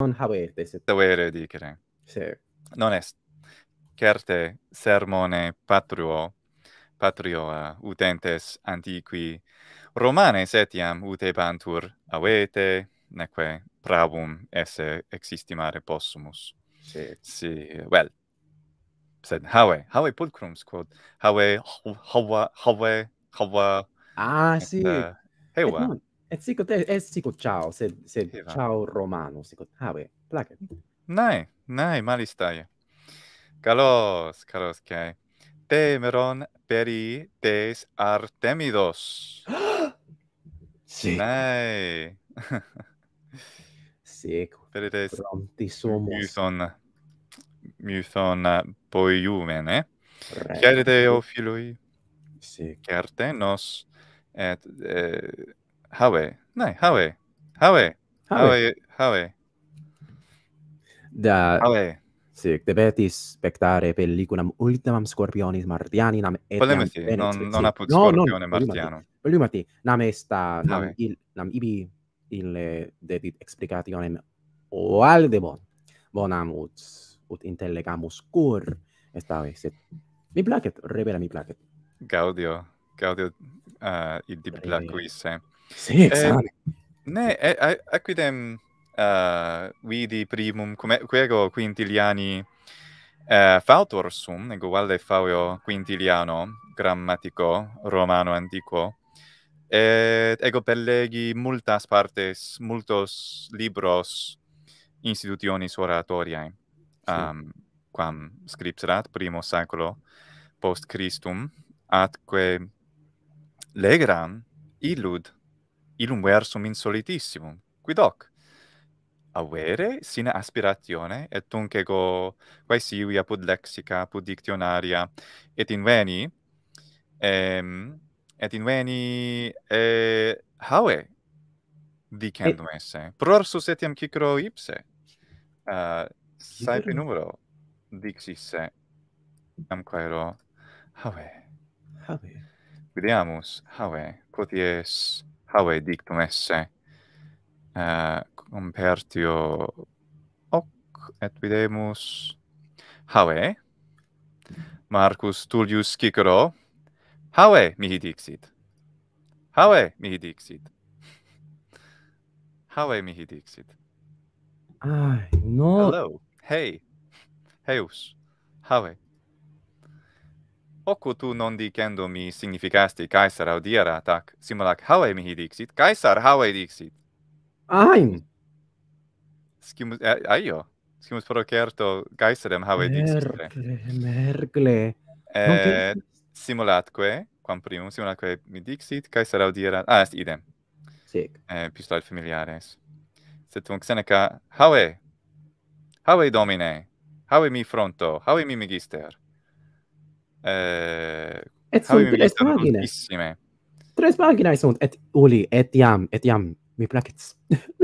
non habete se te vere dicere se non est certe sermone patrio patrioa uh, utentes antiqui romanes etiam utebantur avete neque pravum esse existimare possumus se si well sed haue haue pulchrums, quod haue hava hava hava ah si uh, heua Edmund. Et sicut est, sicut ciao, sed, sed Eva. ciao romano, sicut, ave, ah, placet. Nae, nae, malis taie. Calos, calos, cae. Temeron peri des Artemidos. sì. Nae. sì, ecco. Peri des Pronti somos. Muson, muson boiumen, eh? Cere deo filui. Sì. Certe nos et... Eh, Hawe. Nei, Hawe. Hawe. Hawe, Hawe. Da. Hawe. Sì, che vedi spectare pellicuna ultima scorpioni martiani nam et. Non non ha no, no, scorpione martiano. Quello nam est, nam il nam ibi il devi explicati on in bon. Bonam ut ut intellegamus cur esta vez. Mi placet, revela mi placet. Gaudio, Gaudio uh, eh, il di placuisse. Sì, eh, Ne, eh, uh, vidi primum, come quego quintiliani eh, fautor sum, ego valde faio quintiliano, grammatico romano antico, et ego bellegi multas partes, multos libros institutionis oratoriae, sì. quam scripturat primo sacro post Christum, atque legram illud ilum versum insolitissimum quid hoc avere sine aspiratione et tunc ego quae sivi apud lexica apud dictionaria et inveni ehm, et inveni e haue dicendum esse prorsus etiam cicro ipse uh, saepe numero dixisse am quaero haue haue videamus haue quoties haue dictum esse uh, compertio hoc et videmus haue Marcus Tullius Cicero haue mihi dixit haue mihi dixit haue mihi dixit ah no hello hey heus haue Ocu tu non dicendo mi significasti Caesar audiera, tac simulac haue mihi dixit, Caesar haue dixit. Aim! Scimus, eh, aio, scimus pro certo Caesarem haue dixit. Eh. Merkle, merkle. Eh, simulatque, quam primum, simulatque mi dixit, Caesar audiera, ah, est idem. Sic. Eh, pistol familiares. Sed tum Seneca, haue, haue domine, haue mi fronto, haue mi magister eh, et sunt tres pagine. Tantissime. Tres paginae sunt, et uli, et iam, et iam, mi placets.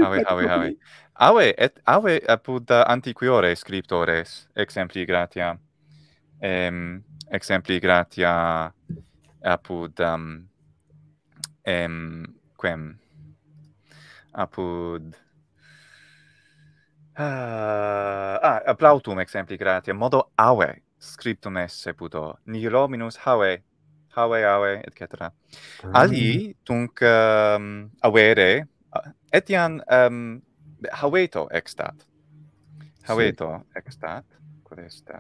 Ave, ave, ave. Ave, et ave apud antiquiore scriptores, exempli gratia, em, exempli gratia apud, um, em, quem, apud, Uh, ah, applautum ah, exempli gratia modo ave scriptum esse puto nihilo minus haue haue haue et cetera mm. ali tunc um, avere etian um, extat haweto sì. extat questa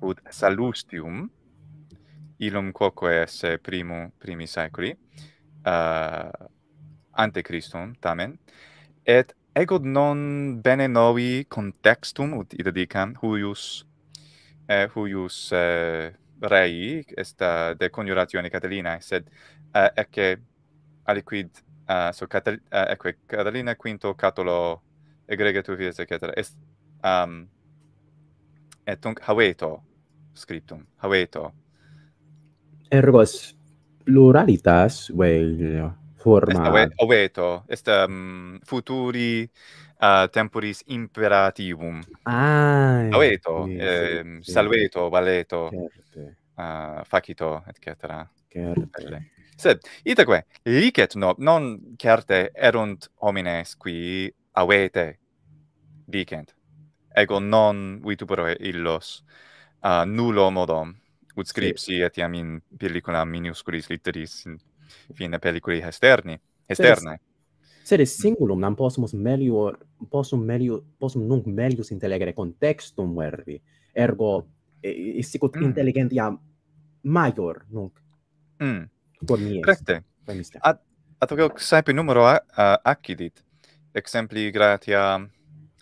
uh, ut salustium ilum quoque esse primum primi saeculi uh, ante Christum tamen et ego non bene novi contextum ut id dicam huius e eh, huius eh, rei est de coniuratio in Catalina sed eh, ecque aliquid uh, so Catal uh, ecque Catalina quinto catolo egregetur vies et cetera est um, et tunc haveto scriptum haveto ergo pluralitas vel forma est haveto est um, futuri uh, temporis imperativum. Ah, aveto, ehm, sì, eh, sì, salveto, sì. valeto, uh, facito, et cetera. Certe. Sed, itaque, licet nob, non certe erunt homines qui avete dicent. Ego non vitupero illos uh, nullo modom ut scripsi sì. etiam in pelliculam minusculis litteris in fine pelliculi esterni, esterne. Sì, sì. Sed est singulum nam possumus melior possum melior possum nunc melius sint contextum verbi ergo est sic mm. intelligentia major nunc mm. quod mihi est ad ad hoc saepe numero a, accidit exempli gratia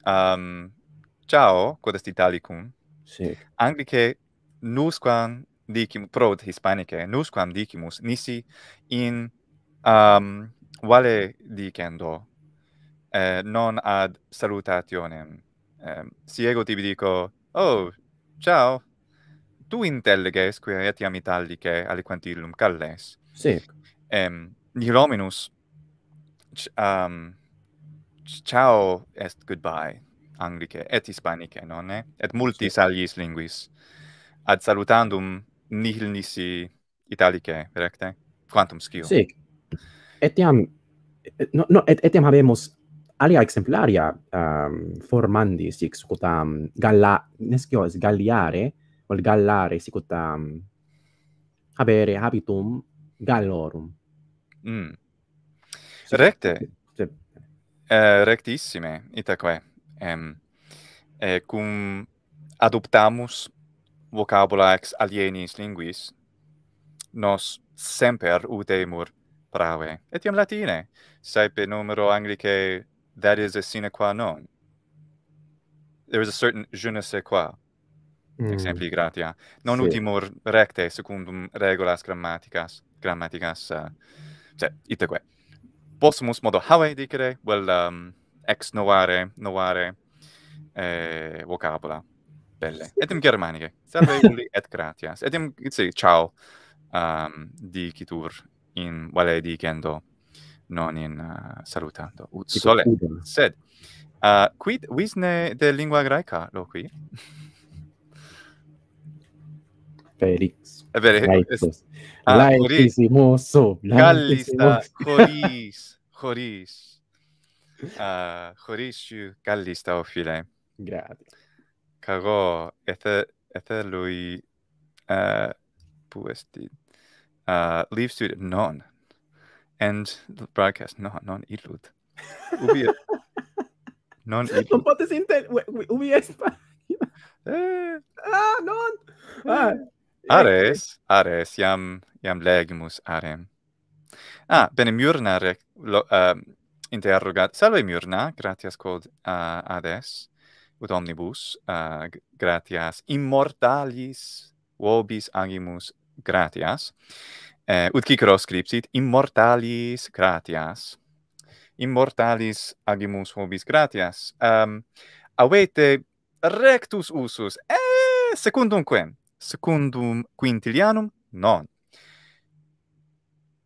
um, ciao quod est italicum sì anglice nusquam dicimus prod hispanicae nusquam dicimus nisi in um, vale dicendo eh, non ad salutationem eh, si ego tibi dico oh ciao tu intelleges quia etiam italicae aliquantillum calles si em eh, um ciao est goodbye anglicae et hispanicae non et multi salis linguis ad salutandum nihil nisi italice, recte quantum scio si sì etiam no no et, etiam habemus alia exemplaria um, formandi sic sic um, galla nescio es galliare vol gallare sic utam um, habere habitum gallorum mm. so, recte se, Uh, rectissime itaque em um, eh, e cum adoptamus vocabula ex alienis linguis nos semper utemur prave. etiam latine saepe numero anglicae that is a sine qua non there is a certain je ne sais quoi mm. exempli gratia non sì. utimor recte secundum regulas grammaticas grammaticas uh, se itaque possumus modo haue dicere well um, ex novare novare eh, vocabula belle etim germanice. salve et gratias etim si sì, ciao um, di kitur in vale dicendo non in uh, salutando ut sole sed uh, quid visne de lingua graeca lo qui perix Ebbene, eh, laicus. Ah, laicissimus. Oh, gallista, choris, choris. Uh, horisiu gallista o file. Grazie. Cago, ethe, ethe lui uh, puestit uh, leaves to non And the broadcast non non illud ubi non illud non potes inter ubi es eh. ah non ah. Eh. ares eh. ares iam iam legimus arem ah bene murna uh, um, interrogat salve murna gratias quod uh, ades ut omnibus uh, gratias immortalis vobis animus gratias. Eh, ut Cicero scriptit, immortalis gratias. Immortalis agimus hobis gratias. Um, avete rectus usus, eh, secundum quem? Secundum quintilianum? Non.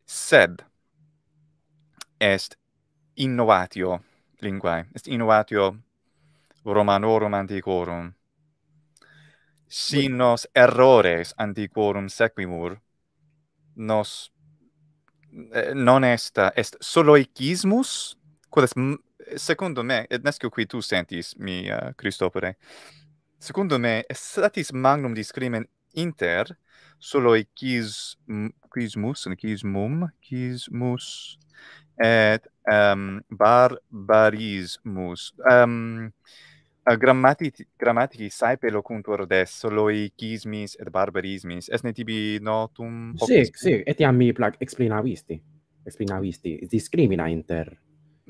Sed est innovatio linguae, est innovatio romanorum antiquorum, si nos errores antiquorum sequimur nos eh, non est est soloicismus quod est mm, secundum me et nescio qui tu sentis mi uh, eh, Christopore secundum me est satis magnum discrimen inter soloicismus quismum quismus et um, barbarismus um, uh, grammati grammatici per lo contuor de soloi chismis et barbarismis ne tibi notum hoc sì sì etiam mi plac explainavisti explainavisti discrimina inter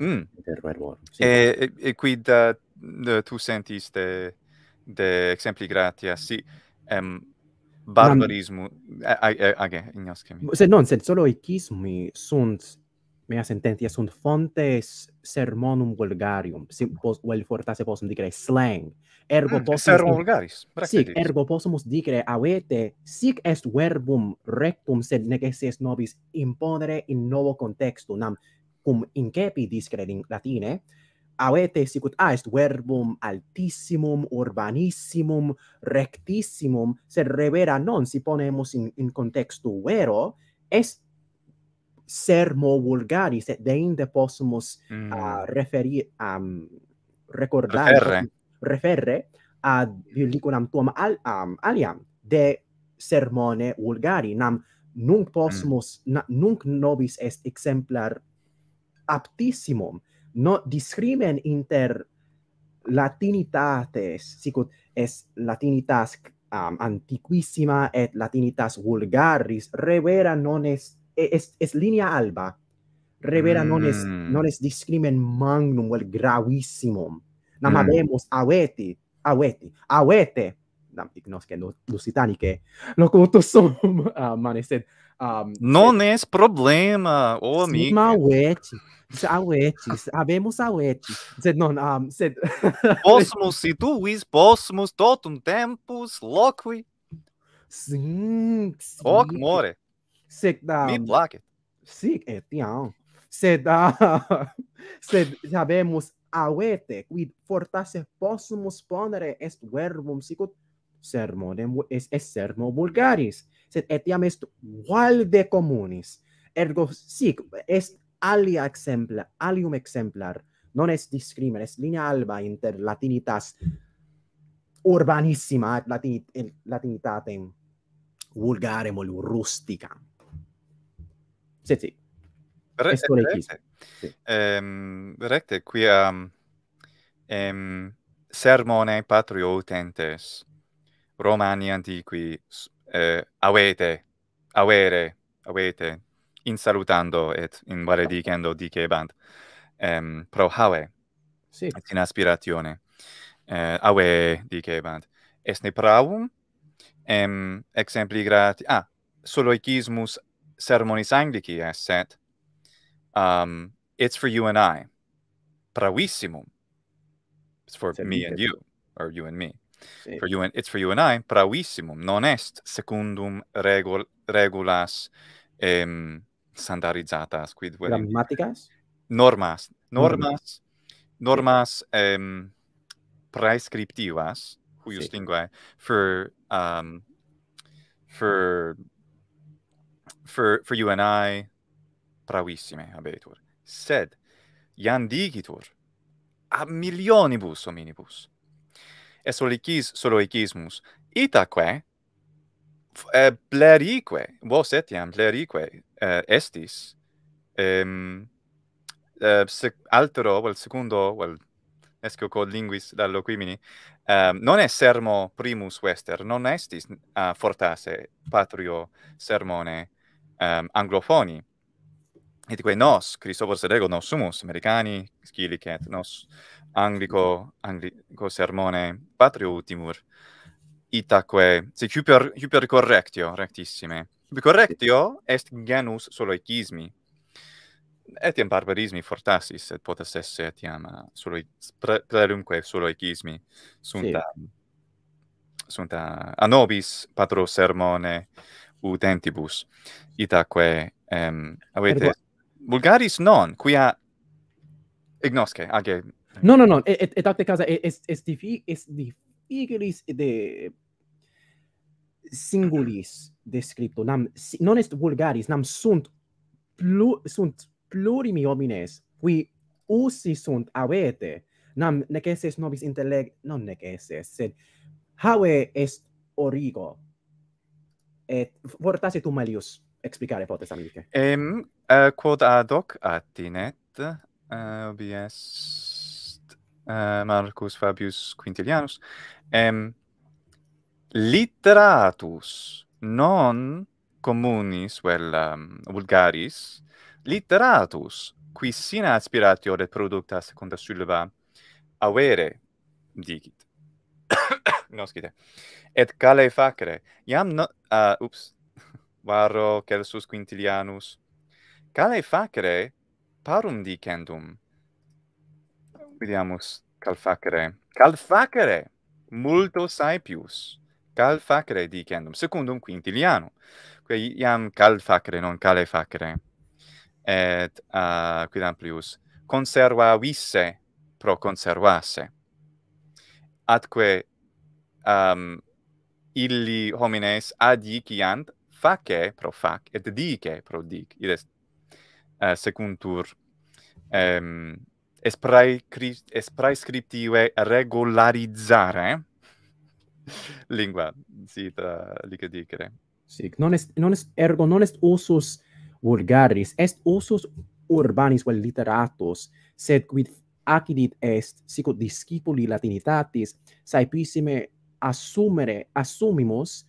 mm. inter verbo sì. e, e, e quid uh, tu senti de de exempli gratia sì ehm um, barbarismo eh, eh, Man... a, a, a, a, se a, a, a, mea sententia sunt fontes sermonum vulgarium, vel fortasse possum dicere slang, ergo mm, possum... vulgaris, Sic, ergo possumus dicere, avete, sic est verbum rectum, sed necessis nobis imponere in novo contextu, nam cum incepi discere in latine, avete sicut ut est verbum altissimum urbanissimum rectissimum sed revera non si ponemus in, in contextu vero est sermo vulgaris et deinde possumus mm. uh, referi um, recordare referre. referre ad viulicunam tuam al, um, aliam de sermone vulgari nam nunc mm. possumus mm. na, nunc nobis est exemplar aptissimum no discrimen inter latinitates sicut est latinitas um, antiquissima et latinitas vulgaris revera non est es es linea alba revera mm. non es mm. non es discrimen magnum vel gravissimum nam mm. habemus aveti aveti avete Nam pignos che non lusitani che lo cotto ah, um, non es problema o oh, mi ma aveti aveti habemus aveti sed non um, said possumus si tu wis possumus totum tempus loqui Sim, sim. Ok, more sed um, mi black it si et tiam sed uh, sed habemus avete quid fortasse possumus ponere est verbum sicut sermonem es es sermo vulgaris sed etiam est valde communis ergo sic est alia exempla alium exemplar non est discrimere, est linea alba inter latinitas urbanissima et latinit, latinitatem vulgare molu rusticam Sì, sì. Re eh, e Ehm, verrete qui a um, ehm sermone patrio utentes Romani antiqui eh, avete avere avete in salutando et in vale di quando band ehm pro sì et in aspirazione eh, ave dicebant band esne pravum ehm exempli grati ah solo sermonis anglici est, eh, um it's for you and i pravissimum it's for Sermite. me and you or you and me sì. for you and it's for you and i pravissimum non est secundum regul regulas ehm standardizatas quid vel grammaticas normas normas mm. normas ehm prescriptivas huius sì. Eh, for um for for for you and I pravissime habetur sed iam dicitur a millionibus omnibus et solicis soloicismus itaque e plerique vos etiam plerique estis em eh, sec, altero vel secundo vel esco cod linguis da loquimini um, non est sermo primus wester non estis uh, fortasse patrio sermone um, anglofoni. Et quae nos, Christopher Sedego, nos sumus, americani, scilicet, nos anglico, anglico sermone, patrio ultimur, itaque, se hyper, hyper correctio, rectissime. Hyper correctio est genus soloicismi, etiam barbarismi fortassis, et potest esse etiam uh, eh, soloi, pre, prelumque soloicismi sunt, sì. sunt a, a nobis patro sermone, utentibus itaque ehm um, avete vulgaris non quia ignosce age no no no et et acte casa est est difi est difficilis de singulis descripto nam si, non est vulgaris nam sunt plu sunt plurimi homines qui usi sunt avete nam nec nobis intelleg non nec esse sed haue est origo et fortasse tu malius explicare potes amicae. Em uh, quod ad hoc attinet uh, est uh, Marcus Fabius Quintilianus em literatus non communis vel um, vulgaris literatus qui sine aspiratio de producta secunda sylva avere digit. Non scite. Et cale facere, iam no, uh, ups, varro celsus quintilianus. Cale facere parum dicendum? Vediamus cal facere. Cal facere multo saepius. Cal facere dicendum, secundum quintilianum. Que iam cal facere, non cale facere. Et uh, quid amplius, conserva visse pro conservasse. Atque um, illi homines adiciant facae pro fac et dicae pro dic id est uh, secuntur ehm um, es praescript es praescriptive regularizare lingua sit uh, eh, lice dicere sic non est non est ergo non est usus vulgaris est usus urbanis vel literatus sed quid acidit est sic discipuli latinitatis saepissime assumere assumimus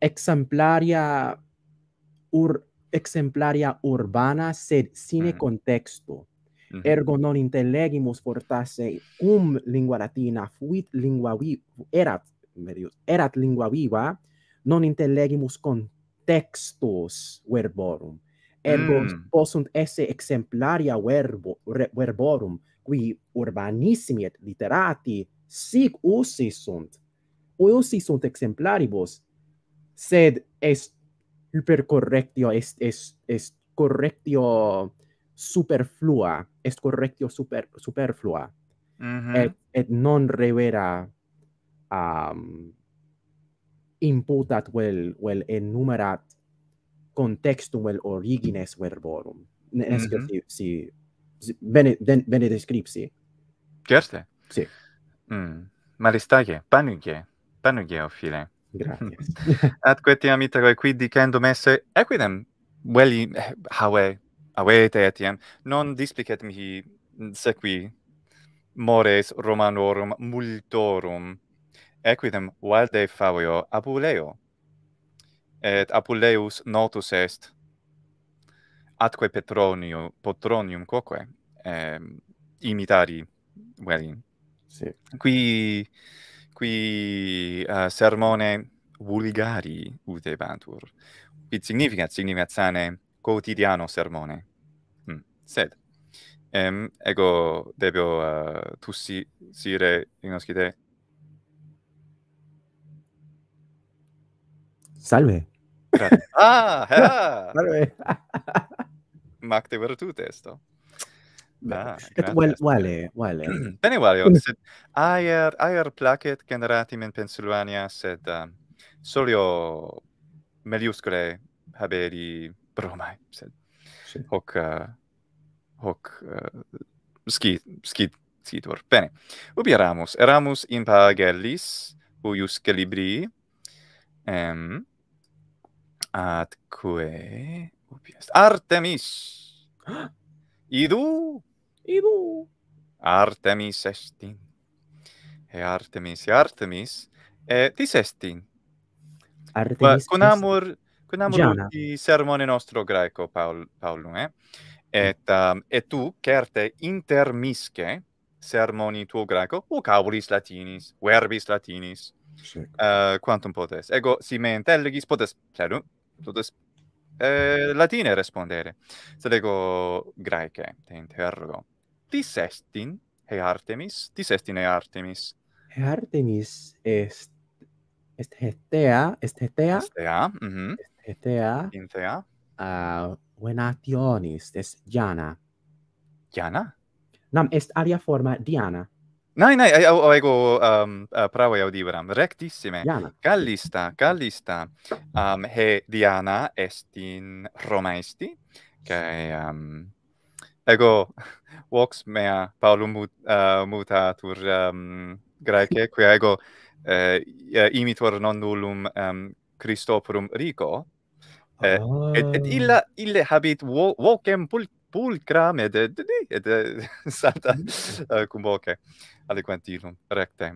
exemplaria ur exemplaria urbana sed sine mm. contexto mm -hmm. ergo non intellegimus fortasse cum lingua latina fuit lingua viva erat medio erat lingua viva non intellegimus contextus verborum ergo mm. possunt esse exemplaria verbo re, verborum qui urbanissimi et literati sic usi sunt ulsi sunt exemplaribus, sed est hypercorrectio, est, est, est correctio superflua, est correctio super, superflua, mm -hmm. et, et non revera um, imputat vel, vel enumerat contextum vel origines verborum. Ne mm -hmm. si, si, bene, bene descripsi. Certe. Si. Mm. Malistage, panique panu geo file. Grazie. Atque ti amita qui dicendo messe equidem veli haue avete etiam non displicet mihi sequi mores romanorum multorum equidem valde favio apuleo et apuleus notus est atque petronio Potronium quoque eh, imitari veli sì. qui qui uh, sermone vulgari utebantur. Quid significat significat sane quotidiano sermone. Mm, sed em ego debo uh, eh, in si sire ignoscite. Salve. Grazie. Ah, ha. Ah. Salve. Magte vertu testo. Ah, et vale, vale. Bene, vale. Sed aer, aer placet generatim in Pennsylvania, sed ehm, solio meliuscule haberi bromai sed sì. hoc, uh, hoc uh, eh, scitur. Bene, ubi eramus? Eramus in pagellis, Uius calibri, em, atque, ubi est, Artemis! Artemis! idu idu artemis estin e artemis e artemis e tis estin artemis estin. con amor con amor di sermone nostro greco paul paulum eh et um, et tu certe intermisce sermoni tuo greco o cavolis latinis verbis latinis Sì. Uh, eh, quantum potes. Ego, si me intelligis, potes, plenum, potes eh, latine respondere. Se dico greche, te interrogo. Tis estin, he Artemis? Tis estin, he Artemis? He Artemis est est hetea, est hetea? Est hetea, mhm. Mm est hetea. A Uh, ah, venationis, est Diana. Diana? Nam, est alia forma Diana. Nai, nai, ego, ego um, uh, pravo iau diveram, rectissime. Callista, callista, um, he Diana est in Romaisti, cae um, ego vox mea Paulum mut, uh, mutatur um, graece, qui ego uh, uh, imitor non nullum um, Christoporum Rico, eh, et, et ah. illa ille habit vocem vo pulcra me de de satan mm-hmm. eh, cum voce aliquantilum recte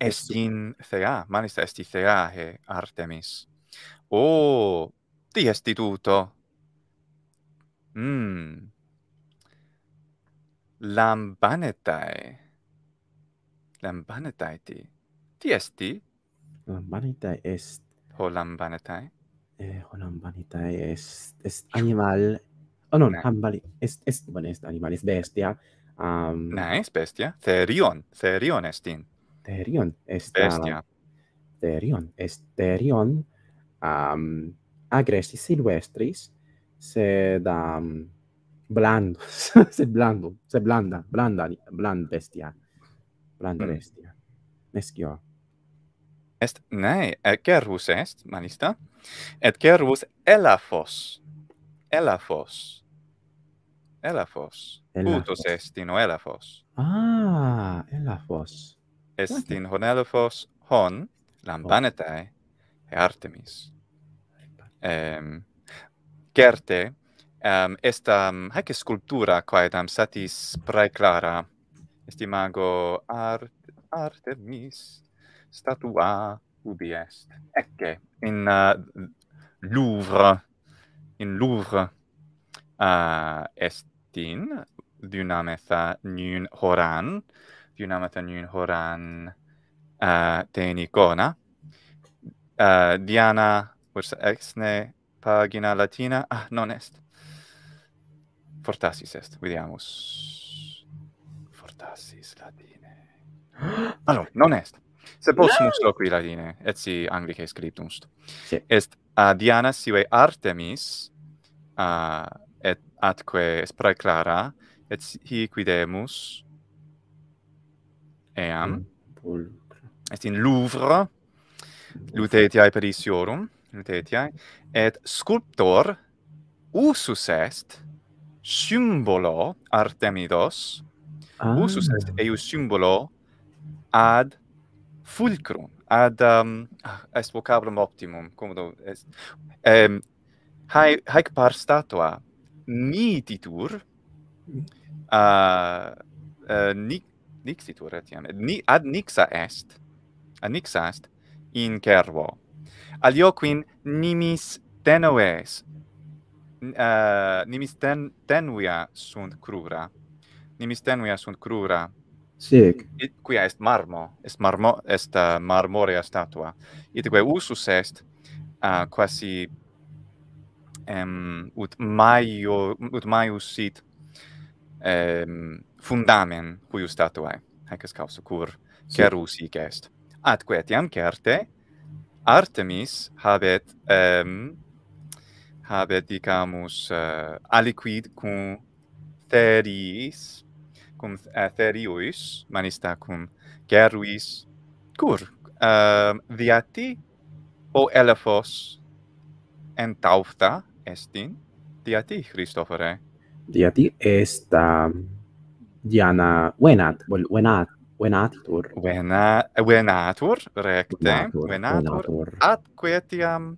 est in thea manis est in thea he artemis o oh, ti istituto mm lambanetai lambanetai ti ti est ti lambanetai est ho lambanetai eh ho lambanetai est est animal oh, non, hambali, ah, est, est, bueno, est animal, bestia. Um, ne, est bestia. Therion, Therion est in. Therion, est... Bestia. Therion, est Therion, um, agressi silvestris, sed, um, blando, sed blando, sed blanda, blanda, bland bestia. Blanda mm. bestia. Nescio. Est, ne, et cervus est, manista, et cervus Elaphos. Elaphos. Elaphos. Putos est in Elaphos. Ah, Elaphos. Est in Honelaphos hon lampanetae e Artemis. Ehm certe ehm est am hac sculptura quae satis prae clara est imago art Artemis statua ubi est. Ecce in uh, Louvre in Louvre uh, est Martin dynamesa nun horan dynamata nun horan a uh, eh, tenicona a uh, eh, diana vers exne pagina latina ah non est fortassis est vediamo fortassis latine allora non est se possumus no! loqui latine et si anglicae scriptum sì. est a uh, eh, diana sive artemis a uh, et atque est prae clara, et hic quidemus eam, mm, est in Louvre, lutetiae perisiorum, lutetiae, et sculptor usus est symbolo Artemidos, ah. usus est eius symbolo ad fulcrum, ad um, ah, est vocabulum optimum, comodo est, um, haec par statua, nititur mm. a uh, uh, nic nixitur etiam eh, ni ad nixa est ad nixa est in cervo alio quin nimis tenoes uh, nimis ten tenuia sunt crura nimis tenuia sunt crura sic et quia est marmo est marmo est uh, marmorea statua itque usus est uh, quasi em ut maio ut maius sit em fundament cui statuae hac causa cur carus sì. hic est atque etiam certe Artemis habet em habet dicamus uh, aliquid cum teris cum eh, theriois manista cum geruis cur uh, viati o elefos en taufta estin diati Christophere. Diati est Diana venat, vel venat, venatur. Vena venatur recte, venatur, ad quietiam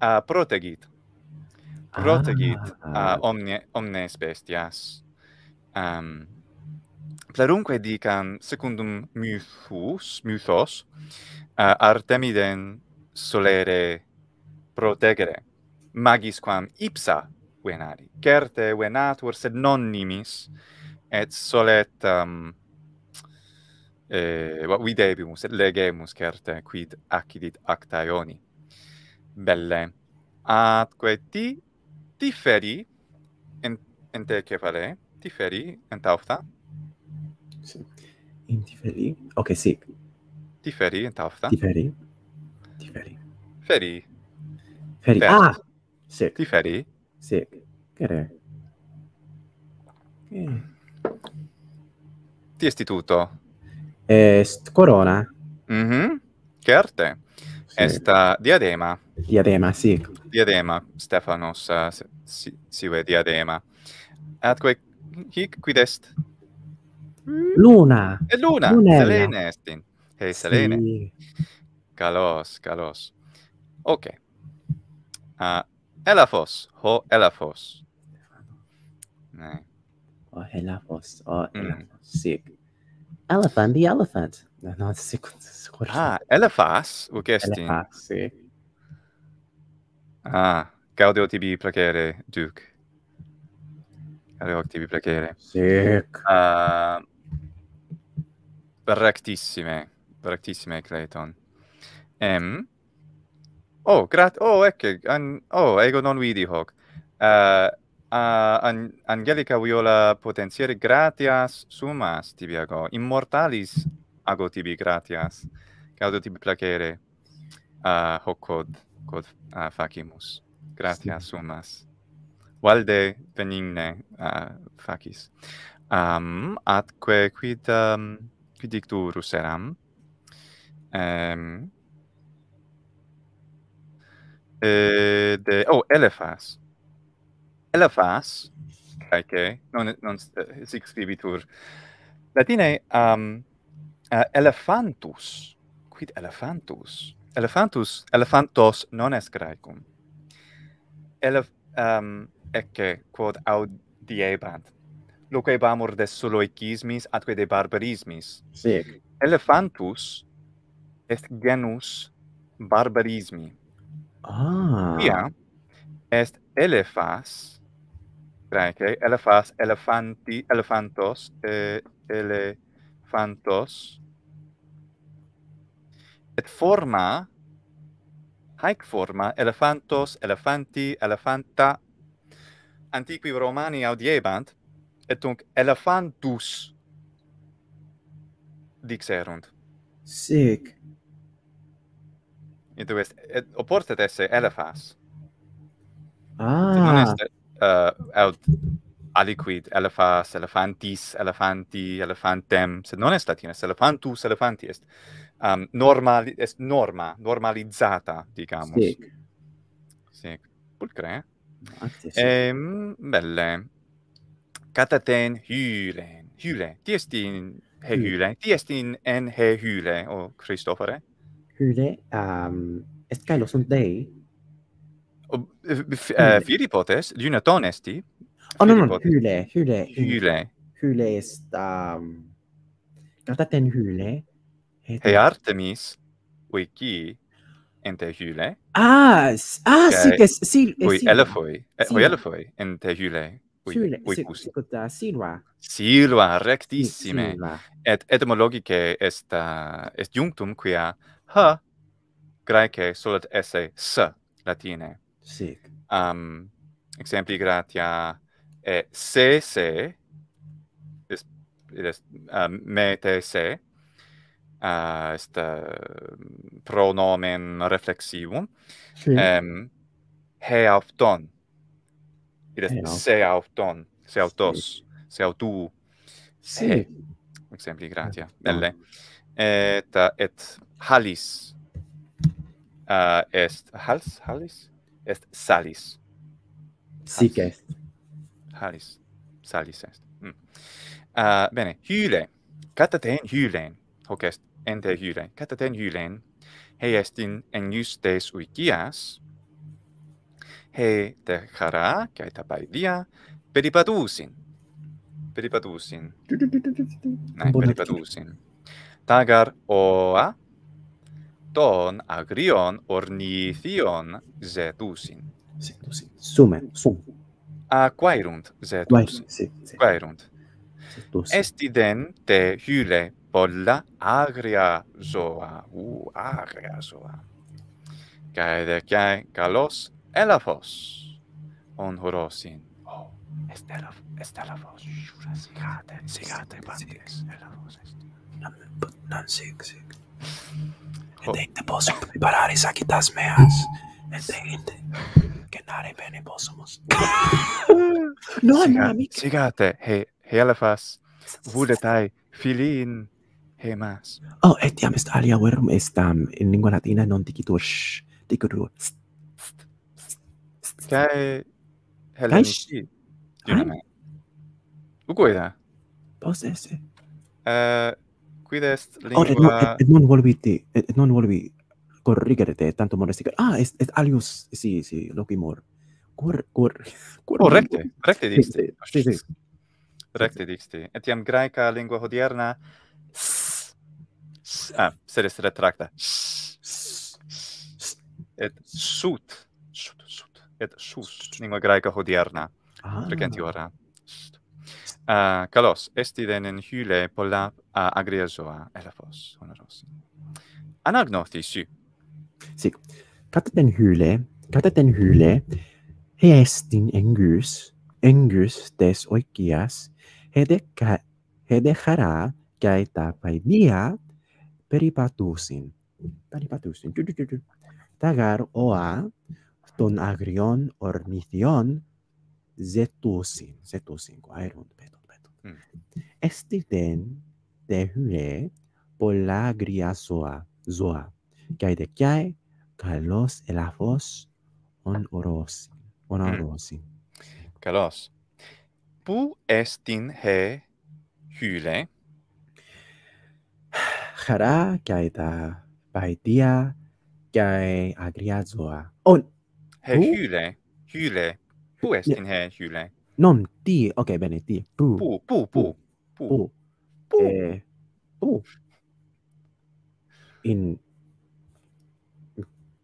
uh, protegit. Protegit ah. uh, omnes bestias. Um, plurunque dicam secundum mythus, mythos, uh, Artemiden solere protegere magis quam ipsa venari. Certe venatur, sed non nimis, et solet, um, eh, what videbimus, et legemus, certe, quid accidit Ioni. Belle. Atque ti differi, in, in te cefale, differi, in taufta? Sì. In differi? Ok, sì. Differi, in taufta? Differi. Differi. Feri. Feri. Feri. Ah! Sepi. Ti feri? Sepi. Che re? Mm. Ti istituto? Est corona. Mm -hmm. Che arte? Sì. Est diadema. Diadema, sì. Diadema, Stefanos, eh, si, si vede diadema. Atque, hic, quid est? Luna. E luna, Lunella. selene est in. selene. Sì. Calos, calos. Ok. A... uh, Elaphos, ho Elaphos. Ne. O oh, Elaphos, o oh, Elaphos. Mm. Sic. Elephant, the elephant. No, no, it's sic. Ah, Elaphas, u gestin. Elaphas, si. Ah, gaudio tibi placere, duc. Gaudio tibi placere. Sic. Ah, uh, rectissime, rectissime, Clayton. M. Em oh grat oh ecce an oh ego non vidi hoc uh, uh, an angelica viola potentiere gratias sumas tibi ago immortalis ago tibi gratias caudo tibi placere uh, hoc quod quod uh, facimus gratias sumas valde benigne uh, facis um atque quid um, quid dictu eram um, eh, de oh elefas elefas kai ke non non eh, si scrivi latine um uh, eh, elefantus quid elefantus elefantus elefantos non est graecum elef um ecce quod audiebant loque bamur de soloicismis atque de barbarismis sic elefantus est genus barbarismi Ah. Quia est elephas graeque, elephas elephanti elephantos e eh, elephantos et forma haec forma elephantos elephanti elephanta antiqui romani audiebant et tunc elephantus dixerunt sic et est et opportet esse elephas ah non est uh, aut aliquid elephas elephantis elephanti elephantem sed non est latinus elephantus elephanti est um, normal est norma normalizzata digamus sic sic pulcre eh? ehm belle cataten hylen hyle tiestin he hyle tiestin en he hyle o christophore Hyde um Skylo sunt dei eh uh, eh, Philippotes uh, Junatonesti Oh no no Hyde Hyde Hyde Hyde est um Carta ten Hyde hey, Artemis Wiki ente te Ah ah si che si si Oi Elefoi Oi eh, Elefoi ente te Hyde Oi Oi si Silva Silva rectissime et etimologicae est eh, est junctum quia H greche solet esse S latine. Sic. Um, exempli gratia e se se is it is um, me te se uh, est uh, pronomen reflexivum sì. um, he auton it is se auton se autos se autu sì. exempli gratia sì. belle et et halis uh, est hals halis est salis sic est halis salis est mm. uh, bene hyle cataten hylen hoc est ente hyle cataten hylen he est in en des uikias he te hara kai ta paidia peripatusin peripatusin nai peripatusin tagar oa ton agrion ornithion zetusin. Zetusin. Sume, sum. A zetus. zetusin. Si, si. Quairunt. Zetusin. Esti den te hyle polla agria zoa. U, uh, agria zoa. Cae de cae calos elafos. On horosin. Oh, est elafos. Est elafos. Shura sigate. Sigate, sigate, sigate, sigate, Oh. ed ecte possum preparare sacitas meas, ed ecte genare bene possumus. no, no, amici. Sigate, he, he elefas, vudetai, filin, he mas. Oh, et iam est alia verum est, um, in lingua latina non dicitur, shh, dicitur, st, st, st, st. Cae, helenici, dinamai. Ugoida. Pos esse. Eh, uh, quid lingua... Oh, et, no, et, et non volvi et, non volvi corrigere te, tanto moresti... Ah, es es alius, si, si, loci mor. Cor, cor, cor... Oh, recte, recte Sí, Si, si. Recte dixti. Etiam graeca lingua hodierna... S, ah, se retracta. Et sut, sut, sut, et sus, lingua graeca hodierna. Ah. Recentiora. Καλώς. Έστι δεν εν χύλε πολλά αγρία ζώα, έλαφος, όνορος. Ανάγνωθη σου. Συ. κατά την χύλε, κατά την χύλε, έστιν εγγύς, εγγύς της οικίας, έδε χαρά και τα παϊδία περιπατούσιν. Περιπατούσιν. Τα γαρ οά των αγριών ορνηθιών Ζετούσιν, Ζετούσιν, Z-osinko, πέτον. peton, peton. Mm. πολλά γριά ζώα, ζώα και δε κι καλός ελαφός ον ορόσιν. Ον ορόσι. Καλώς. Πού εστιν χε χύλε? Χαρά και τα παητία και αγριά ζώα. Ον. Χε χύλε. Χύλε. pu est in he hule non ti ok bene ti pu pu pu pu pu pu, pu. Eh, pu. in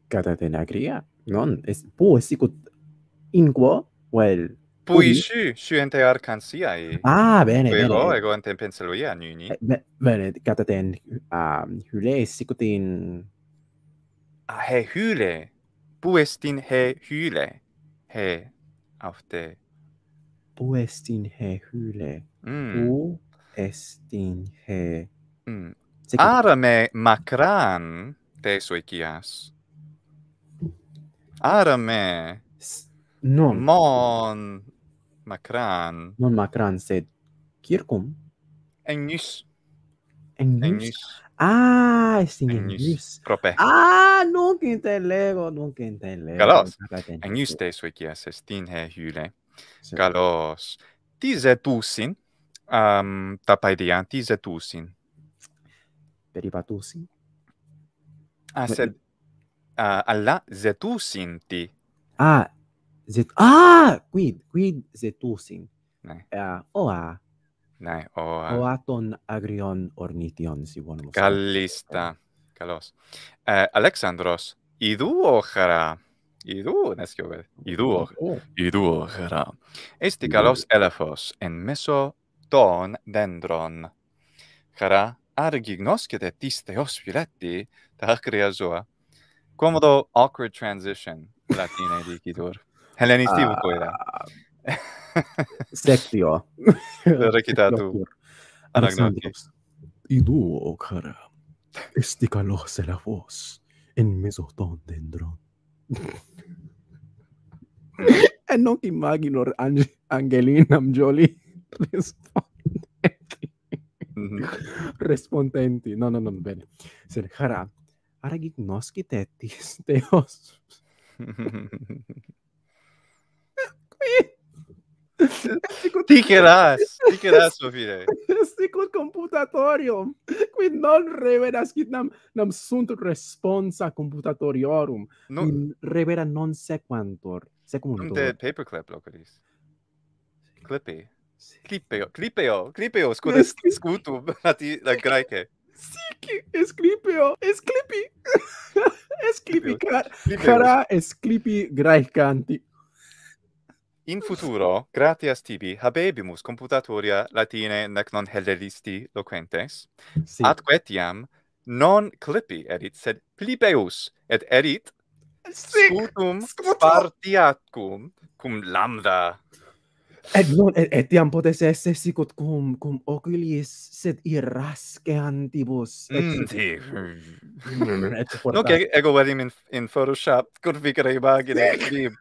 cata de non es pu es sic in quo well pu isu su ente arcansia e ah bene bene ego ego ente pensaloia nuni eh, bene cataten de ah, a um, hule sic in a ah, he hule pu est in he hule he Afte. Pue est in he huile? Mm. Pue est in he... Mm. Arame macran tes oecias? Arame mon macran? Non macran, sed circum? Engis. Engis? Engis. Ah, es en inglés. Propé. Ah, no que te lego, Galos. En you stay with you as Stein here Hule. Galos. Dice tú Um, tapai de anti ze tú sin. Deriva ah, a uh, alla ze ti. Ah, ze ah, quid, quid ze tú Ah, uh, oa. Oh, uh. O aton agrion ornitio, si bono. Calista. Calos. Eh, Alexandros, iduo, chara. Iduo, nescio, vede. Iduo. Oh, oh. Iduo, chara. Esti calos elefos, enmesso ton dendron. Chara, argi gnoscete tis deos fileti, t'acria zoa. Comodo, awkward transition, Latinae dicitur. Hellenistiva ah, poeda. Sectio. or. Rekitatu. Aragnoki. I o kara. Esti kalo la vos en meso ton dentro. I no ki imagino Angelina Mjoli. Respondenti. Mhm. No, no, no, bene. Se le kara. Aragit noski tetis teos. Sicut tikeras che ras, so fire. Sicut computatorium. Quid non reveras quid nam nam sunt responsa computatoriorum. Non In revera non se quantor. paperclip locatis. Clippy. Clippy, clipeo clippy, scuote scuto a la greche. Sì che esclipi, clippy, è clippy. È cara, cara è In futuro, gratias tibi, habebimus computatoria latine nec non helleristi loquentes. Sì. Ad quetiam, non clipi erit, sed plipeus, et erit sì. scutum, scutum cum lambda. Et non, et, et potes esse sicut cum, cum oculis, sed irrasceantibus. antibus. Et, mm, et, sì. et, et, et, et, et, et, et,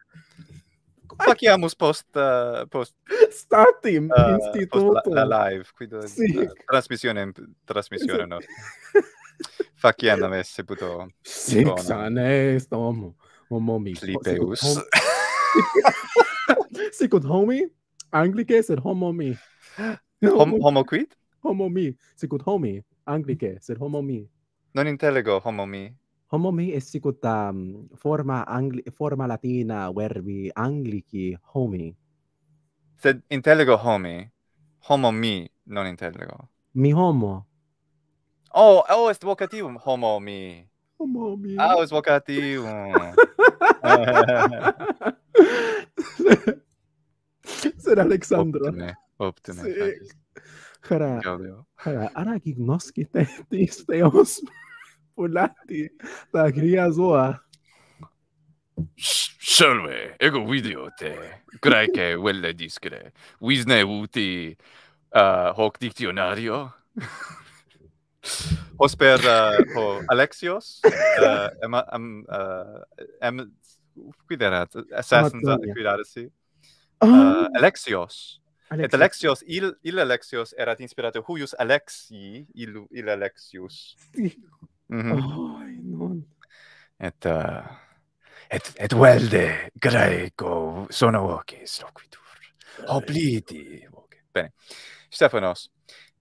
Facciamus post uh, post statim uh, instituto post la, la live qui do sì. trasmissione trasmissione sì. no Facciamo messe puto Sì, sane sto mo mo mi Clipeus Sicut homi Anglice sed homo mi Hom homo quid? Homo mi Sicut homi Anglice sed homo mi Non intelego homo mi homo mi essicuta um, forma angli forma latina verbi anglici homi sed intellego homi homo mi non intellego mi homo oh oh est vocativum homo mi homo mi ah est vocativum sed alexandro optime, optime. Sí. Hara, hara, ara gignoski te, te ulati la gria zoa. Salve, ego video te. Crei che quelle discre. Wisne uti uh, hoc dictionario. Osper uh, uh, uh, ah! uh, Alexios uh, am am uh, am quiderat assassins of quidatasi. Uh, Alexios. Alexios. Et Alexios, il, il Alexios erat inspirato huius Alexi, il, il Alexius. Mm-hmm. Ay, no. Uh, et et et welde greco sono voces loquitur. qui Obliti voce. Bene. Stefanos.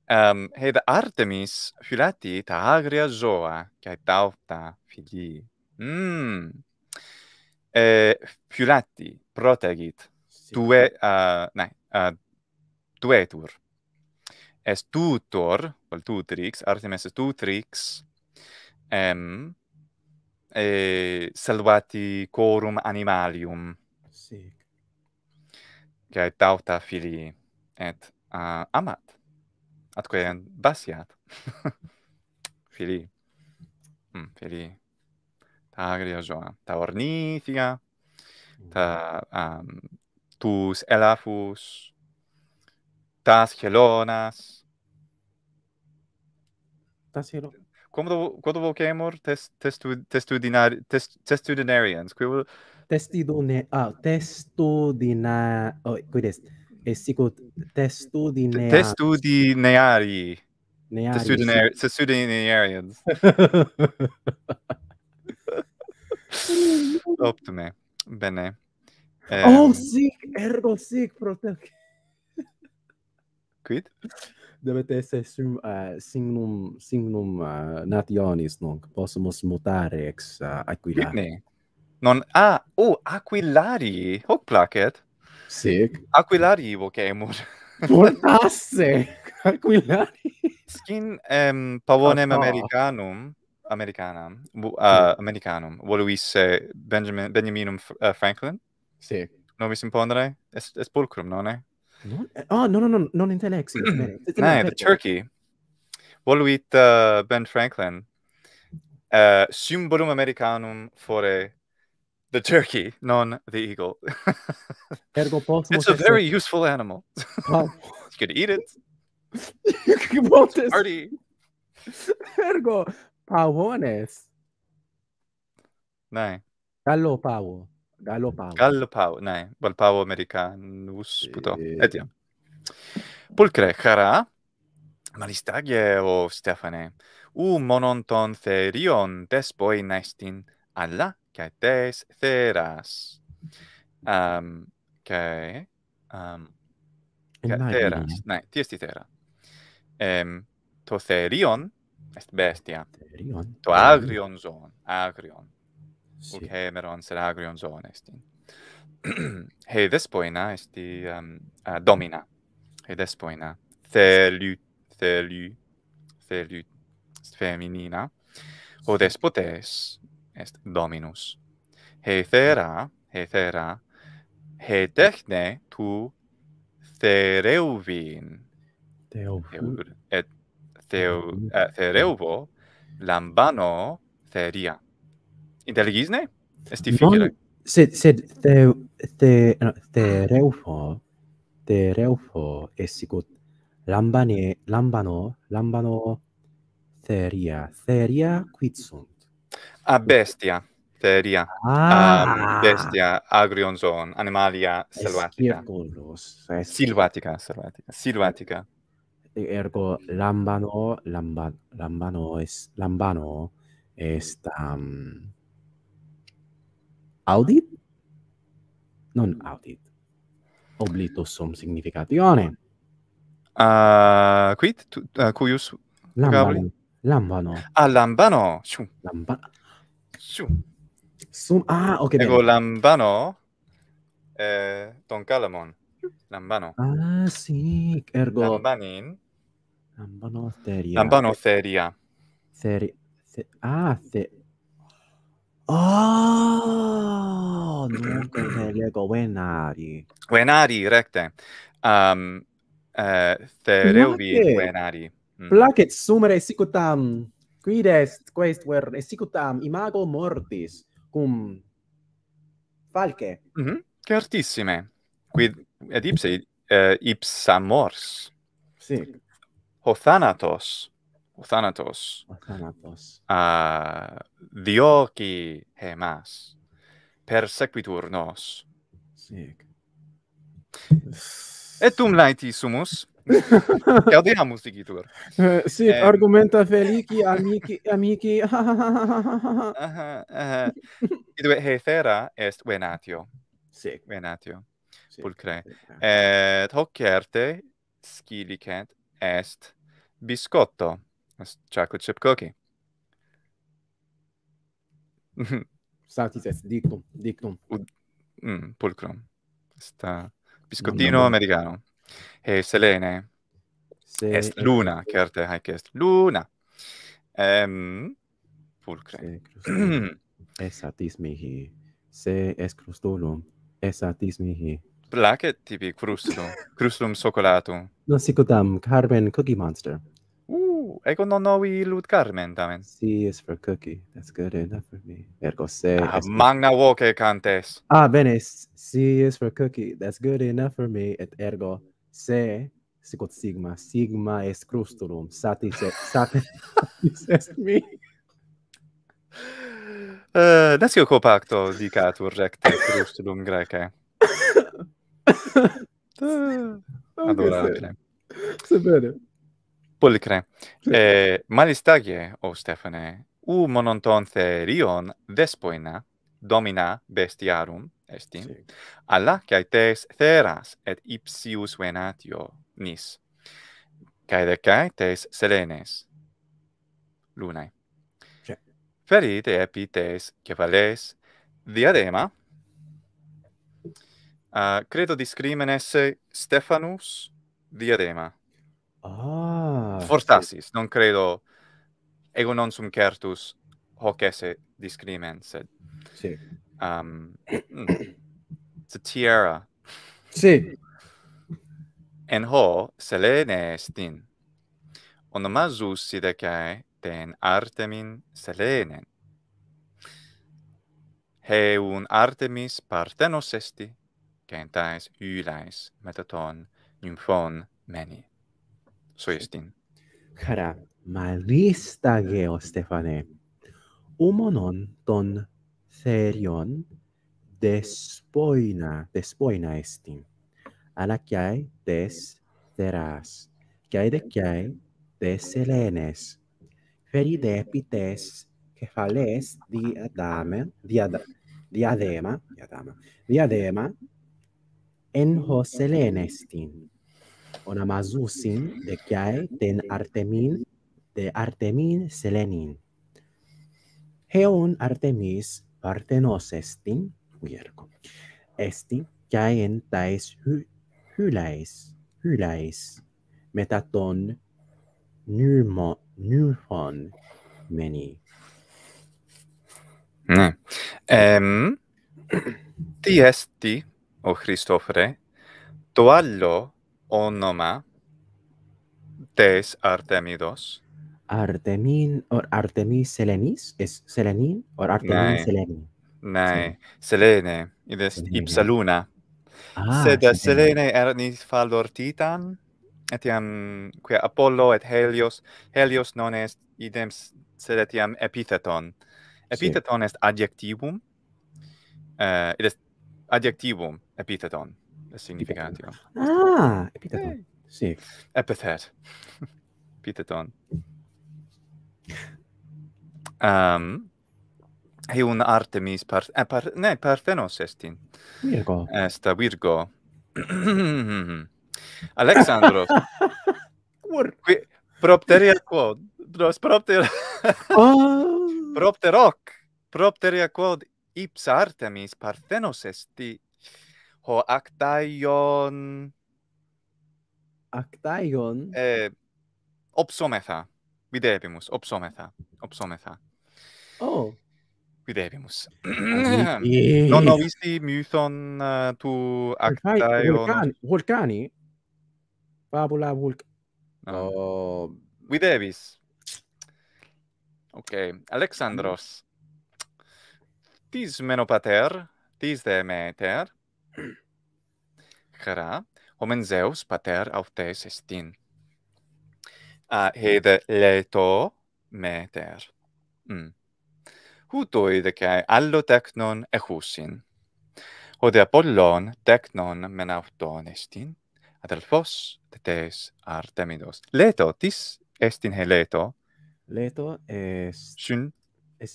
Ehm um, he Artemis filati ta agria zoa che tauta fili. Mm. E filati protegit tue a uh, ne a uh, Est tutor, vel tutrix, Artemis tutrix, em e salvati corum animalium sic quae tauta fili et uh, amat atque basiat fili hm mm, fili ta agria joa ta ornithia ta um, tus elafus tas helonas tas helonas Como do quando vou test test test ordinary test test ordinaryans. Que will test do ah test dina oi oh, pois é sigo test do dina test do neari neari test do neari neariens optime bene um... oh ehm. sic ergo sic protec quid debet esse uh, eh, signum signum uh, nationis nunc. possumus mutare ex uh, aquila non a ah, o oh, aquilari hoc placet sic aquilari vocemur fortasse aquilari skin um, pavonem ah, americanum americana uh, americanum voluisse benjamin benjaminum uh, franklin sic nomis impondere es, es pulcrum non est Non? Oh, no, no, no, non in Telexi. Nei, the Turkey. Voluit uh, Ben Franklin. Uh, symbolum Americanum fore the turkey, non the eagle. Ergo possum. It's a very useful animal. Wow. you could eat it. you could eat it. Party. Ergo pavones. Nei. Gallo pavo. Gallo Pau. Gallo Pau, nein, weil Pau Americanus e... puto. etiam. ja. Pul cara. Malistagie o Stefane. U mononton therion despoi boi nestin alla tes theras. Um kai um kai theras. Eh? Nein, ti sti thera. Ehm to therion est bestia. Therion. To agrion zon, agrion. Sì. Ok, però sed sarà agrio un suo onesti. Hei, despoi um, ehm, uh, eh, domina. Hei, despoina na. Te lu, est feminina. O despotes, est dominus. Hei, thera, hei, thera, hei, tecne tu thereuvin. Theuvin. Theu, et theu, uh, eh, thereuvo lambano theria intelligisne? Est difficile. Non, sed, sed, te, te, te reufo, te reufo, est sicut, lambane, lambano, lambano, theria, theria, quid sunt? A bestia, theria, a ah. um, bestia, agrion zoon, animalia selvatica. Es... Silvatica, selvatica, silvatica. Ergo, lambano, lambano, lambano, est, lambano, est, um, audit non audit oblito sum significatione uh, quid tu, uh, cuius lambano lambano ah lambano su lambano su sum ah ok ego lambano eh ton calamon lambano ah si sì. ergo lambanin lambano theria lambano theria theria ah the Oh, nunca me llego venari. Venari, recte. Um, uh, Thereuvi venari. Mm. sumere sicutam, quid est quest were sicutam imago mortis, cum falce. Mm che Certissime. Quid, ed ipse, uh, ipsa mors. Sì. Hothanatos ο thanatos ο θάνατος. Α, διώκει εμάς, persequitur nos. Sic. Et tum laiti sumus, Caldina musiki tur. Uh, eh, sì, eh. argumenta felici amici amici. Aha. Dove he fera est venatio. Sì, venatio. Sì. Pulcre. Et hoc erte scilicet est biscotto. That's chocolate chip cookie. Statis est dictum, dictum. mm, pulcrum. Est biscottino americano. E Selene. Se est luna, e... certe haec est luna. Ehm um, pulcrum. Esatis mihi. Se est crustulum, satis mihi. Placet tipi crustum, crustum socolatum. Non sicutam carmen cookie monster. Ego non novi i carmen, tamen. Si, is for cookie. That's good enough for me. Ergo se... Ah, it's magna voce cantes. Ah, bene. Si, is for cookie. That's good enough for me. Et ergo se... Sicut sigma. Sigma est crustulum. Satis est... Satis est mi. Uh, eh, Nesio copacto dicatur recte crustulum grece. Eh, ah, ah. Ah, ah. Ah, pulcre. Eh, malistagie, o oh, Stefane, u monon rion despoina domina bestiarum est in sì. alla kai tes theras et ipsius venatio nis kai de kai tes selenes lunae Ferite feri te epi tes cephales diadema ah, credo discrimen esse stephanus diadema Ah. Fortasis, sì. non credo ego non sum certus hoc esse discrimen, sed. Sì. Um the Sì. En ho selene estin. Unde masus cae ten Artemin selenen. He un Artemis partenos esti, cae hylais metaton nymphon meni. Χαρά, そうですね。から μαλίσταγε ο Στεφανέ. Ομονόν των θεριών δεσπόινα, δεσπόινα εστίν. Αλλά και τες θεράς. Και και τες ελένες. Φεριδέπι τες κεφαλές διαδάμε, διαδά, διαδέμα, διαδάμα, διαδέμα, εν χωσελένεστην. onamazusin de kai ten artemin de artemin selenin heon artemis partenos estin virgo esti kai en tais hy hylais hylais metaton nymo nyphon meni ne em ti esti o christofre Tuallo onoma tes Artemidos Artemin or Artemis Selenis es Selenin or Artemin Selenin Nae Selene id est ipsa luna ah, sed Selene erinis fallor Titan etiam quia Apollo et Helios Helios non est idem sed etiam epitheton epitheton est adjectivum eh, id est adjectivum epitheton è significativo. Ah, epiteton. Eh. Sì, epithet. Epitheton. Ehm um, he un Artemis par eh, par ne Parthenos estin. Virgo. Esta Virgo. Alexandros. Quor propteria quod dos propter oh. propter propteria quod ipsa Artemis Parthenos esti ho actaion actaion e eh, opsometha videbimus opsometha opsometha oh videbimus Non no visti mython uh, tu actaion vulcani fabula vulc no. oh videbis okay alexandros tis menopater tis de meter Chara, omen Zeus pater autes estin. A uh, hede leto me Huto ide Hutoi decae allo tecnon ehusin. Hode Apollon tecnon men auton estin. Adelfos tetes artemidos. Leto, tis estin he leto? Leto est... Sun? Es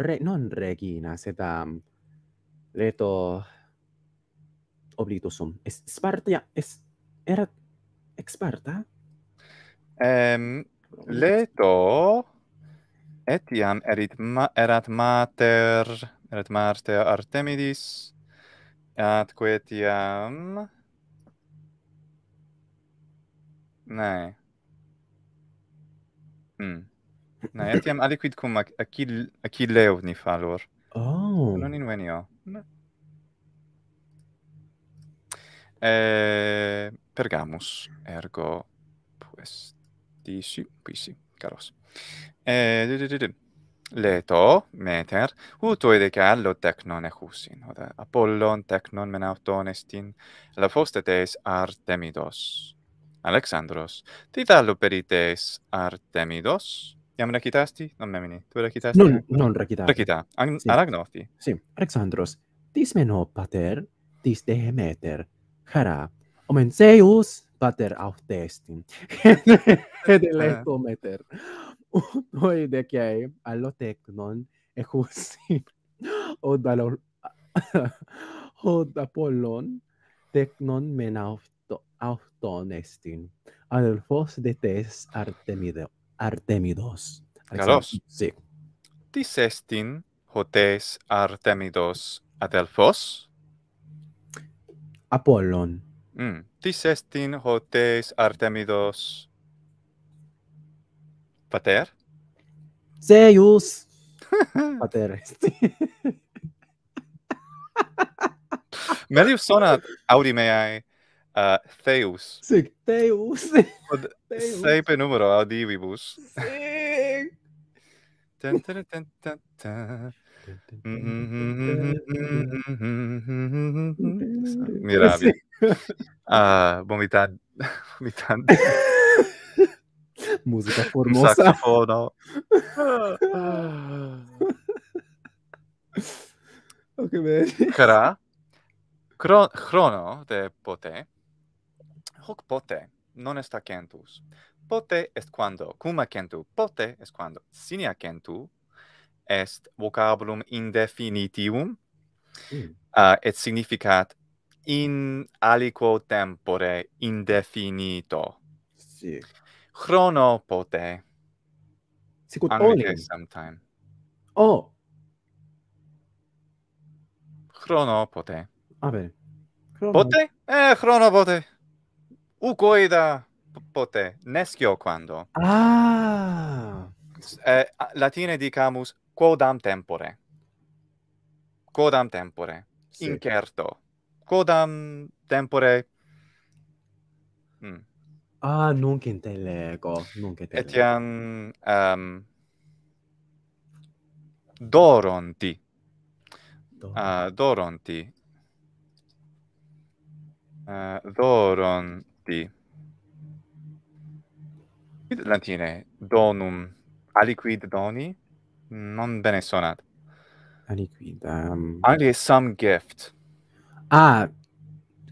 re, non regina, sed um, leto oblitusum. sum es spartia es erat experta ehm um, leto etiam erit ma, erat mater erat mater artemidis ad quetiam ne hm mm. ne etiam aliquid cum aquil aquileo ni oh non in venio eh, Pergamus, ergo pues di si, qui si, caros. Eh, di, di, di. Leto, meter, utoe de callo technon e husin, oda Apollon technon men auton estin, la foste tes Artemidos. Alexandros, ti perites Artemidos? Iam kitasti Non memini. Tu recitasti? Non, non recitasti. Recita. An sì. Aragnoti. Sì. Alexandros, tis meno pater, tis de meter, Χαρά. Ο Μεντζέους πατέρ αυτέστη. Δεν λέγω ε. μέτερ. Ο δε και άλλο τέκνον εχούσι. ο πολλών τέκνον μεν αυτόν εστιν. Αδελφός δε τες Αρτέμιδος. Καλώς. Τι σέστην ο τες Αρτέμιδος αδελφός. Apollon. Mm. Tis estin hotes Artemidos. Pater. Zeus. Pater est. Melius sona audi mei a uh, Zeus. Sic Zeus. Sei numero audi vivus. Sic. Tan tan Mirabile. Ah, vomitan. Vomitan. Musica formosa. Sacrofono. Ok, bene. Cara. Crono de pote. Hoc pote non est acentus. Pote est quando cum acentu. Pote est quando sine acentu est vocabulum indefinitivum mm. uh, et significat in aliquo tempore indefinito si chrono pote sicut omnes sometime oh chrono pote ah, bene chrono. pote eh chrono pote ucoida pote nescio quando ah eh, latine dicamus quodam tempore. Quodam tempore. Sì. Incerto. Quodam tempore. Mm. Ah, nunc intelego. Nunc intelego. Etiam... Um, doronti. Uh, doronti. Uh, doronti. Quid latine? Donum. Aliquid doni? non bene sonat. Aliquida. Um... Anche some gift. Ah,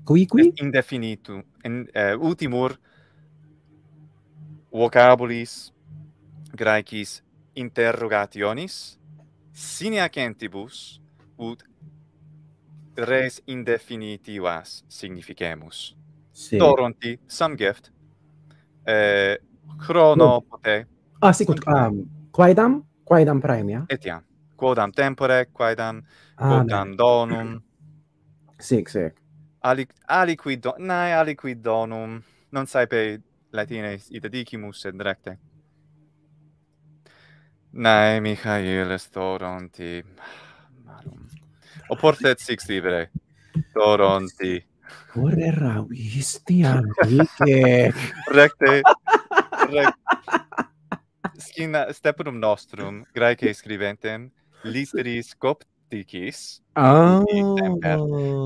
qui qui? Est indefinito. In, uh, eh, ultimur vocabulis graecis interrogationis sine acentibus ut res indefinitivas significemus. Sì. Toronti, some gift. Eh, chrono, no. Oh. pote. Ah, sicut, um, Quaedam? quaedam premia? Etiam, quodam tempore, quaedam, ah, quodam donum. Sic, sic. Ali, aliquid donum, nae aliquid donum, non saepe latine ita dicimus et recte. Nae, Michael, estoronti, malum. Oportet sic libere, toronti. Corre rauisti a vite. recte, recte. Skina stepum nostrum Graeque scriventem literis copticis Ah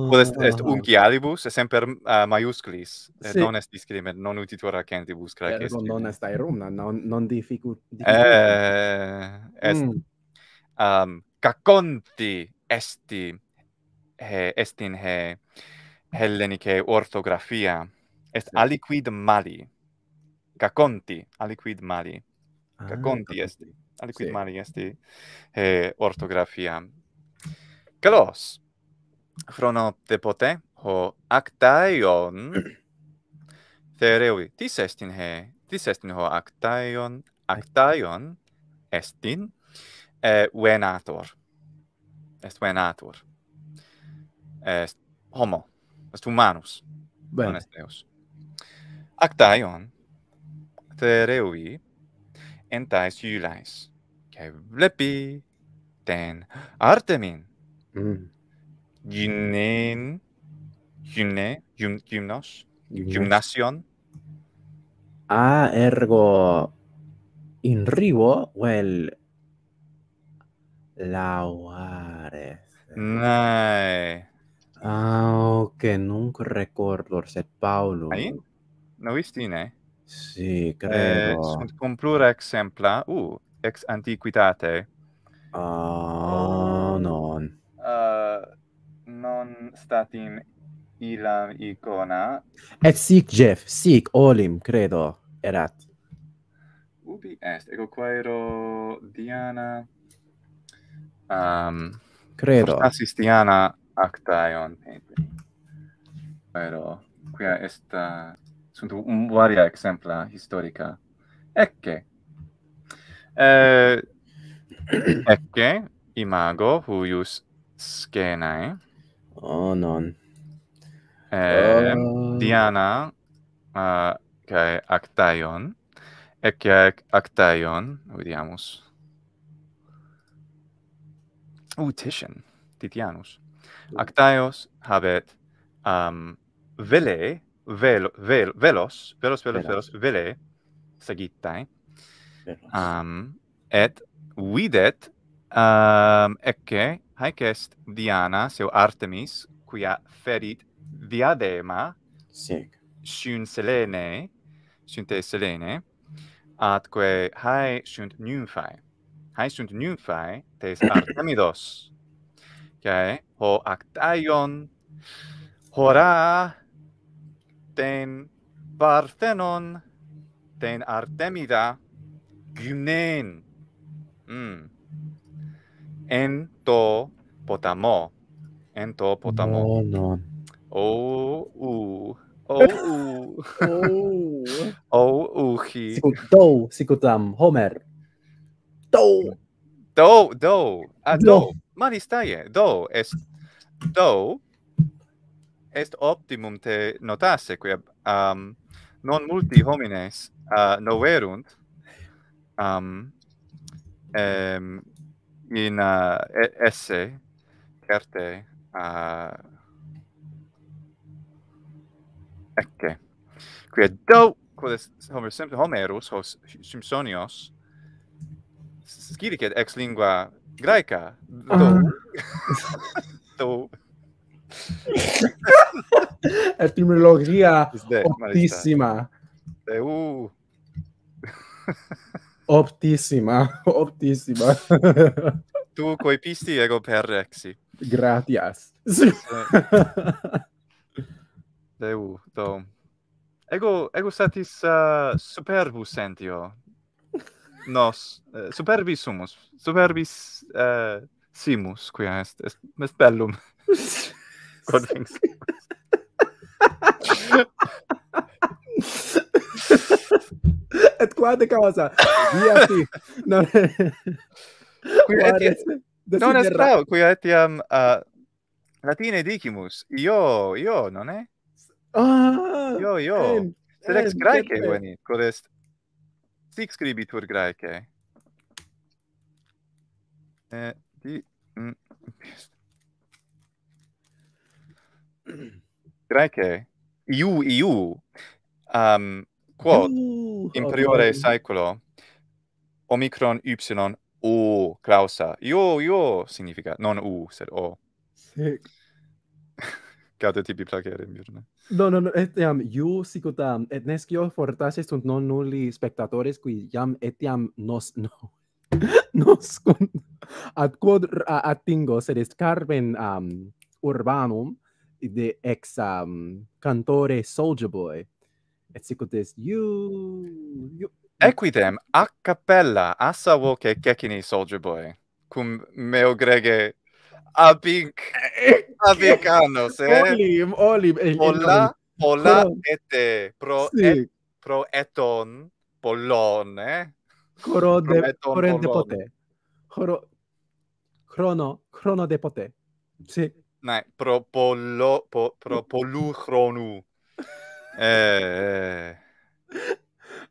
Quod est, est semper uh, ah, maiusculis et eh, si. non est discrimen non utitur acentibus eh, Graeque Non non est aerum non non difficult eh, est mm. um caconti esti, he est in he Hellenicae orthographia est aliquid mali caconti aliquid mali ca ah, conti esti, aliquid sì. mali esti eh, ortografia. Calos, frono te pote, eh, ho actaion, te reui, tis estin he, tis estin ho actaion, actaion estin, eh, venator, est venator, est homo, est humanus, Bene. est Actaion, te entais Que Kevlepi, Ten, Artemin, ginne a Gimnos, gymnasion. Ah, ergo, Inribo, well, laware. Nae. Ah, que nunca recuerdo, ser Paulo. ¿Ahí? ¿No viste, eh? Sì, eh, credo. Eh, sunt cum plura exempla, uh, ex antiquitate. Ah, uh, non. Uh, non statim ilam icona. Et sic, Jeff, sic, olim, credo, erat. Ubi est, ego quaero Diana, um, credo. Fortasis Diana actaeon, quaero, quia est, uh, sunt un varia exempla historica ecce eh, ecce imago huius scenae oh non eh, oh. diana uh, cae actaion ecce actaion vidiamus oh titian titianus mm. actaios habet um, vele vel vel velos velos velos velos vele sagittae velos. um et videt um ecce haec est diana seu artemis quia ferit viadema sic sunt selene sunt selene atque hae sunt nymphae hae sunt nymphae tes artemidos quae ho actaion hora ten Parthenon ten Artemida gynen Mm. En potamo potamo o to o o o o o o o o o o o o o o o o o Do, o o do. o o est optimum te notasse quia um, non multi homines uh, noverunt um, em, in uh, esse certe uh, ecce quia do quod est homer homerus hos simsonios scilicet ex lingua graeca do ah. do Etimologia optissima. De, uh. optissima, optissima. tu coi pisti ego per Rexi. Gratias. de u, uh, to. Ego, ego satis uh, superbus sentio. Nos, eh, superbi sumus, superbis uh, simus, quia est, est, est bellum. God Et qua de causa. Via ti. Non est? Qui etiam... Non è strau. Qui etiam... a latine dicimus. Io, io, non è? Ah, io, io. Em, eh, Sed ex eh, graece venit, quod est... Sic scribitur graece. Eh, di... Mm, Greke, iu, iu, um, quod uh, in priore okay. saeculo omicron y o clausa. Io, io significa, non u, sed o. Sick. Gaudo tipi placere in No, no, no, etiam, iu sicut am, et nescio fortasse tunt non nulli spectatores qui iam etiam nos no. nos ad quod attingo, sed est carmen um, urbanum, de ex um, cantore Soldier Boy. Et sic ut est you, you Equidem a cappella assa voce checini Soldier Boy cum meo grege abic abicano se eh? olim olim hola hola ete pro et, pro eton pollone eh? coro de pro pote coro crono crono de pote Ma propollo po, propollu cronu. Eh, eh.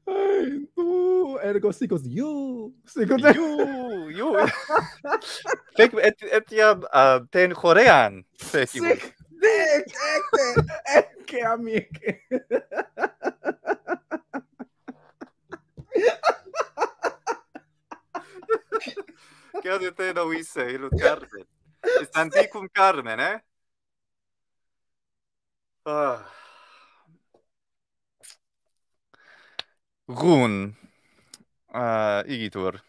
Ai, eh. uh, er gosti cos you. Se you, you. Fek et et ya uh, ten korean. Se si. Ne, ekte. Et ke a mi ke. te odete no wise, lo carden. Están de con carne, eh? ¿no? Ah. Gun. Ah, Igitor.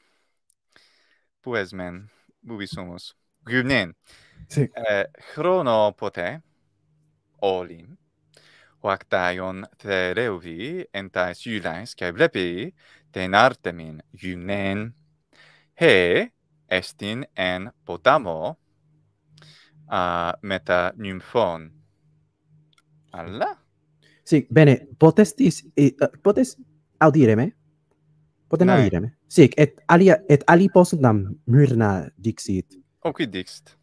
Pues men, bubi somos. Gunen. Sí. Eh, Chrono Pote Olin. Oaktaion Therevi en ta Sylans kai blepi ten Artemin Gunen. He estin en Potamo a meta nymphon alla sì bene potestis uh, potes audire me potete audire me sì et alia... et ali possum myrna dixit o oh, qui dixit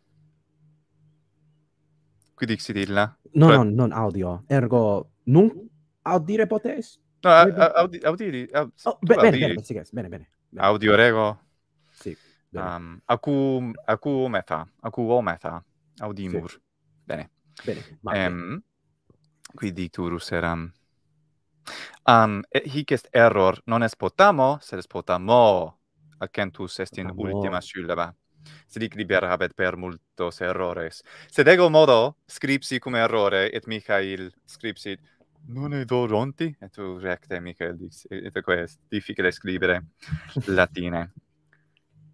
qui dixit illa no Pre... no non audio ergo nun audire potes no a, a, audiri aud oh, bene, bene, bene bene bene audio rego sì Um, acu, acu meta, Acum o meta audimur. Sì. Bene. Bene. Ehm um, qui di turus eram. um, et hic est error non est potamo sed est potamo a est in ultima syllaba. Sed hic habet per multos errores. Sed ego modo scripsi cum errore et Michael scripsit non est oronti et tu recte Michael dis et quae est difficile scribere latine.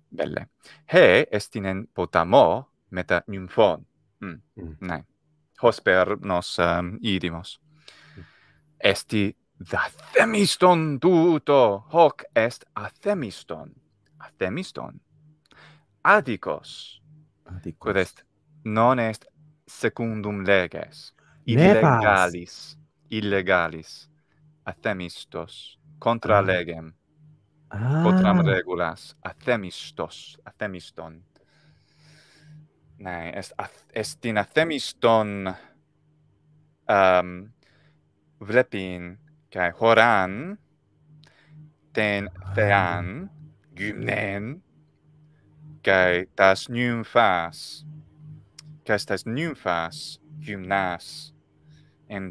Belle. He est in potamo meta nymphon. Mm. mm. Nei. Hosper nos um, idimos. Mm. Esti themiston tuto hoc est athemiston athemiston adicos adicos est non est secundum leges illegalis illegalis athemistos contra ah. legem ah. contra regulas athemistos athemiston ne est est in athemis um vlepin kai horan ten tean gymnen kai tas nymphas kai tas nymphas gymnas en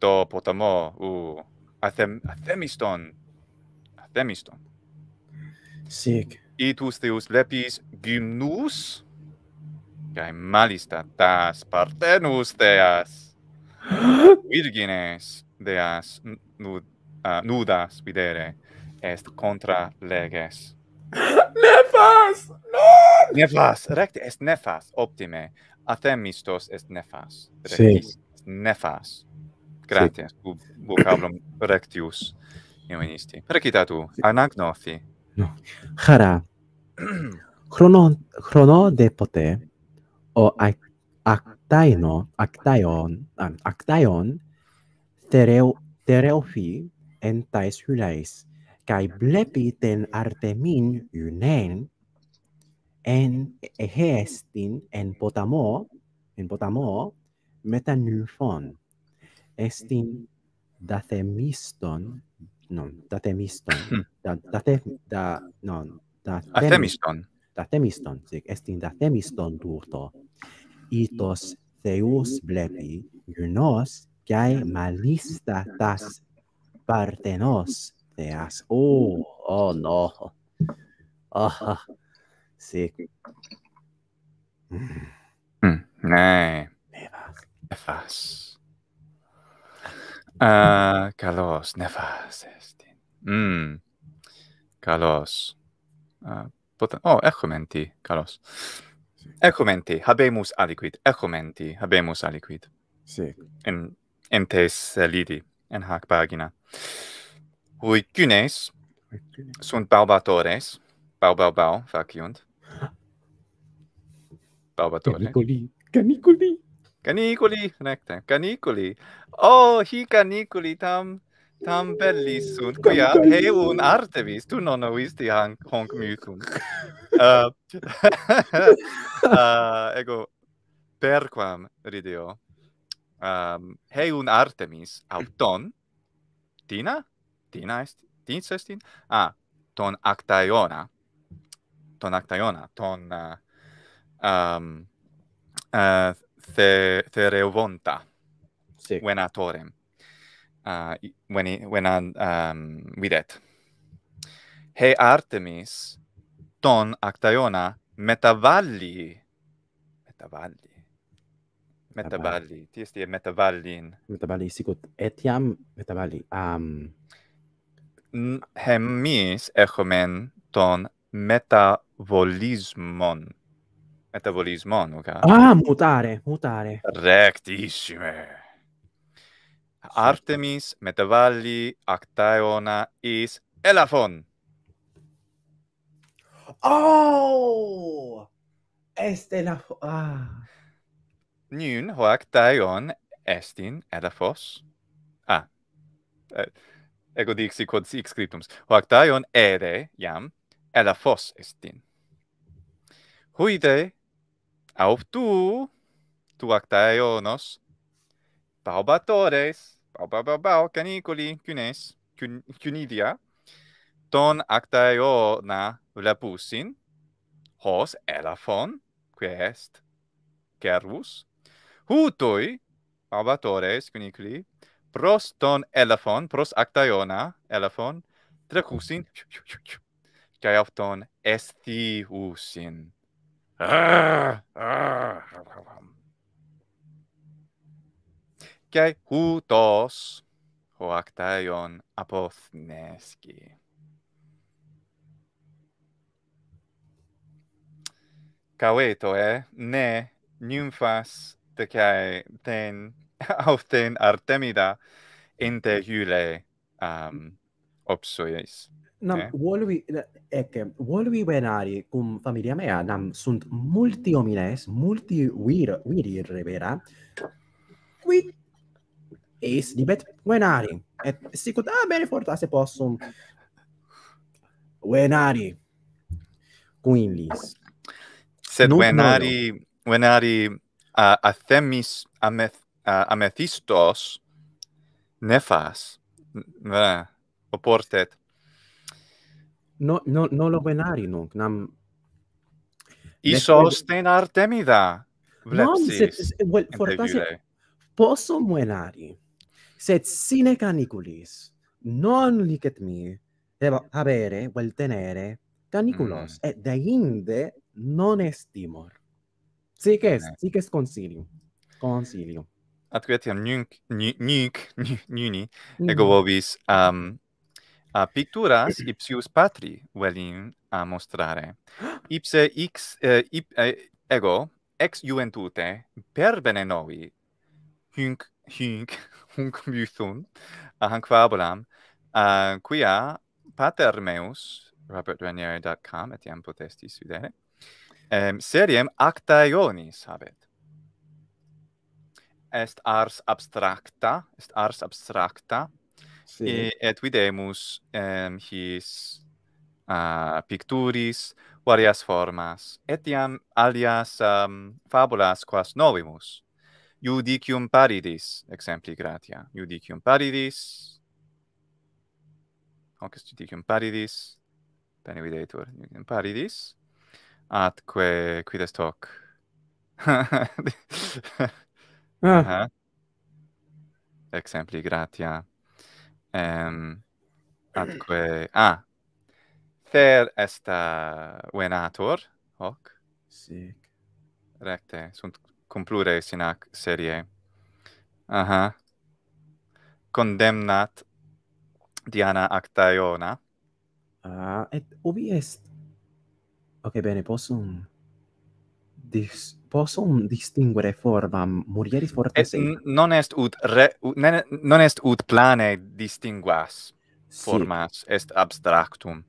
to potamo u uh, athem athemis ton athemis ton sic tous les lapis gymnus gai malista tas partenus teas virgines deas nud uh, nudas videre est contra leges nefas no nefas Recte est nefas optime athemistos est nefas Recte sí. nefas gratias sí. vocabulum rectius iuministi recita tu sí. no. hara chrono chrono de pote o actaino actaion actaion tereo tereofi en tais hulais kai blepi ten artemin unen en hestin en potamo en potamo metanufon, estin dathemiston non dathemiston hmm. da dathe da non dathemiston dathemiston sic estin dathemiston durto ήτος Θεούς βλέπει, γυρνός και μαλίστα τας παρτενός Θεάς. Ω, ω, νο. Αχα, σι. Ναι. Νεφάς. Α, καλός, νεφάς. καλώς Ω, έχουμε τι, καλός. ecumenti habemus aliquid ecumenti habemus aliquid si in in tes uh, lidi in hac pagina hui cunes sunt barbatores bau bau bau faciunt barbatore canicoli canicoli canicoli recte canicoli oh hi canicoli tam Tam belli sunt quia he un artemis, tu non oisti han honk mutum. uh, uh, ego perquam ridio. Um he un artemis, auton Tina Tina est Tina sestin a ah, ton actaiona ton actaiona ton uh, um eh uh, the the sic venatorem uh, when, he, when on, um, with it. He Artemis, ton actaiona metavalli. Metavalli. Metavalli. Ti esti metavallin. Metavalli, sicut etiam metavalli. Um... Hemis echomen ton metavolismon. Metabolismo, no Ah, mutare, mutare. Rectissime. Artemis metavalli actaeona is elaphon. Oh! Est elaphon. Ah. Nyn ho actaeon estin elaphos. Ah. Eh, ego dixi quod si scriptums. Ho actaeon ere, iam, elaphos estin. Huide, auf tu, tu actaeonos Paubatores, paubababau, caniculi, cunes, cunidia, ton actaeona lepusin, hos elafon, quae est, cervus, hutui, paubatores, cuniculi, pros ton elafon, pros actaeona, elafon, trecusin, cae afton estiusin. Arr, ah, arr, ah, arr, ah, kai hutos ho aktaion apothneski kaueto e eh? ne nymphas te kai ten auf den artemida in te hule um obsois nam eh? volvi ecce volvi venari cum familia mea nam sunt multi homines multi vir virir revera, quid eis libet venari et sicut ah bene forta se possum venari quinlis sed Nunc venari a a themis ameth uh, amethistos nefas va oportet no no no lo venari nunc nam isos ten artemida vlepsis non well, fortasse possum venari sed sine caniculis non licet mi debo habere vel tenere caniculos mm. et de inde non estimor sic est sic est consilium consilium ad etiam, nunc nunc nuni ego vobis um a picturas ipsius patri velin a mostrare ipse x eh, ip, eh, ego ex juventute per bene novi hunc hunc hunc muthun, a hunc fabulam, uh, quia pater meus, robertrenieri.com, etiam potesti sudere, um, seriem acta ionis habet. Est ars abstracta, est ars abstracta, et videmus um, his uh, picturis, varias formas, etiam alias um, fabulas quas novimus, judicium paridis exempli gratia judicium paridis hoc est judicium paridis bene videtur judicium paridis atque quid est hoc ah. uh -huh. exempli gratia um, atque ah fer est uh, venator hoc sic recte sunt cum plure ac serie. Aha. Uh -huh. Condemnat Diana Actaiona. Ah, uh, et ubi est... Ok, bene, possum... Dis, possum distinguere formam murieris fortes? Et non est ut, re, ne, non est ut plane distinguas formas, sì. est abstractum.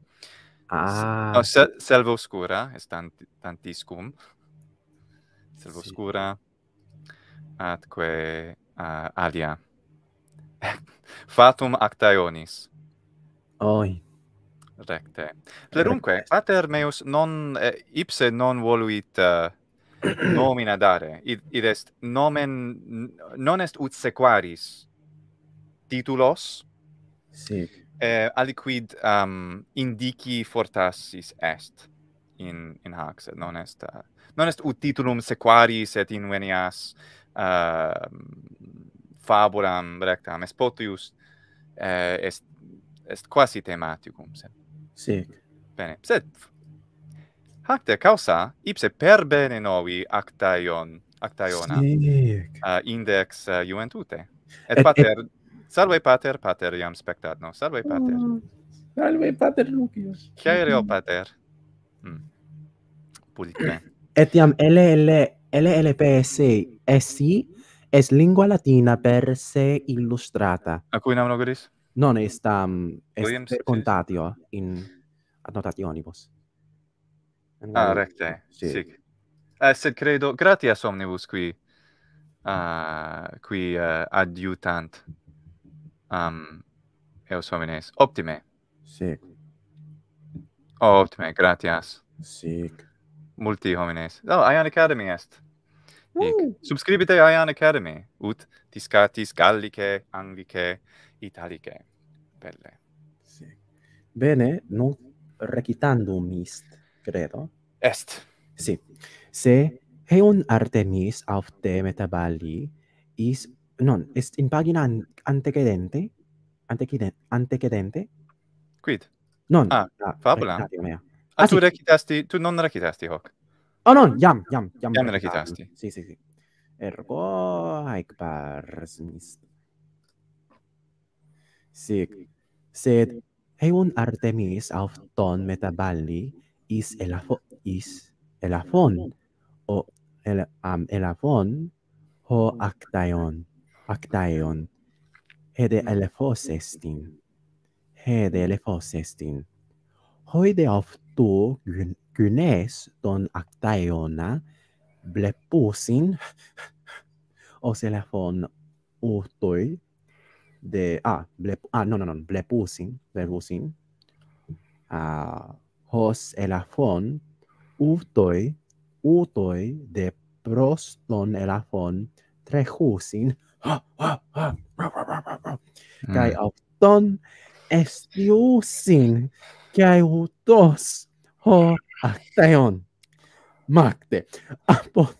Ah. S oh, se, selva oscura, est tant, tantiscum. Selva Oscura, sì. atque uh, alia. Fatum actaionis. Oi. Recte. Plerunque, Recte. pater meus non, eh, ipse non voluit uh, nomina dare. Id, id est nomen, non est ut sequaris titulos. Sì. Eh, aliquid um, indici fortassis est. Sì in in hac sed non est uh, non est ut titulum sequari sed invenias uh, fabulam rectam est potius uh, est est quasi thematicum sed sì bene sed hac de causa ipse per bene novi actaion actaiona Sick. uh, index uh, juventute et, et pater et... salve pater pater iam spectat no salve pater mm, salve pater lucius caere pater Mm. etiam l l l l es lingua latina per se illustrata. A cui nam logris? Non est am um, est contatio in annotationibus. Ah, recte. Sì. Eh sed credo gratias omnibus qui a uh, qui uh, adjutant um, eos homines optime. Sì. Sì. Oh, me gratias. Sic. Multi homines. No, oh, Ion Academy est. Sic. Subscribite Ion Academy ut discatis Gallicae, Anglicae, Italicae. Belle. Sì. Bene, non recitando ist, credo. Est. Sì. Se Heon Artemis auf de Metaballi is non est in pagina antecedente antecedente antecedente quid non ah fabula ah, ah, tu sì. tu non recitasti hoc oh non jam jam jam jam recitasti sì sì sì ergo haec pars mis sic sed eun artemis auton metaballi is elafo is elafon o el am elafon ho actaion actaion hede elefos estin hede le fossestin. Hoide aftu gynes ton actaiona blepusin os elefon utoi de a ah, blep a ah, no no no blepusin blepusin a uh, hos elafon utoi utoi de proston elafon trehusin ha ha ha kai mm. afton estiusin que ai utos ho ateon makte apot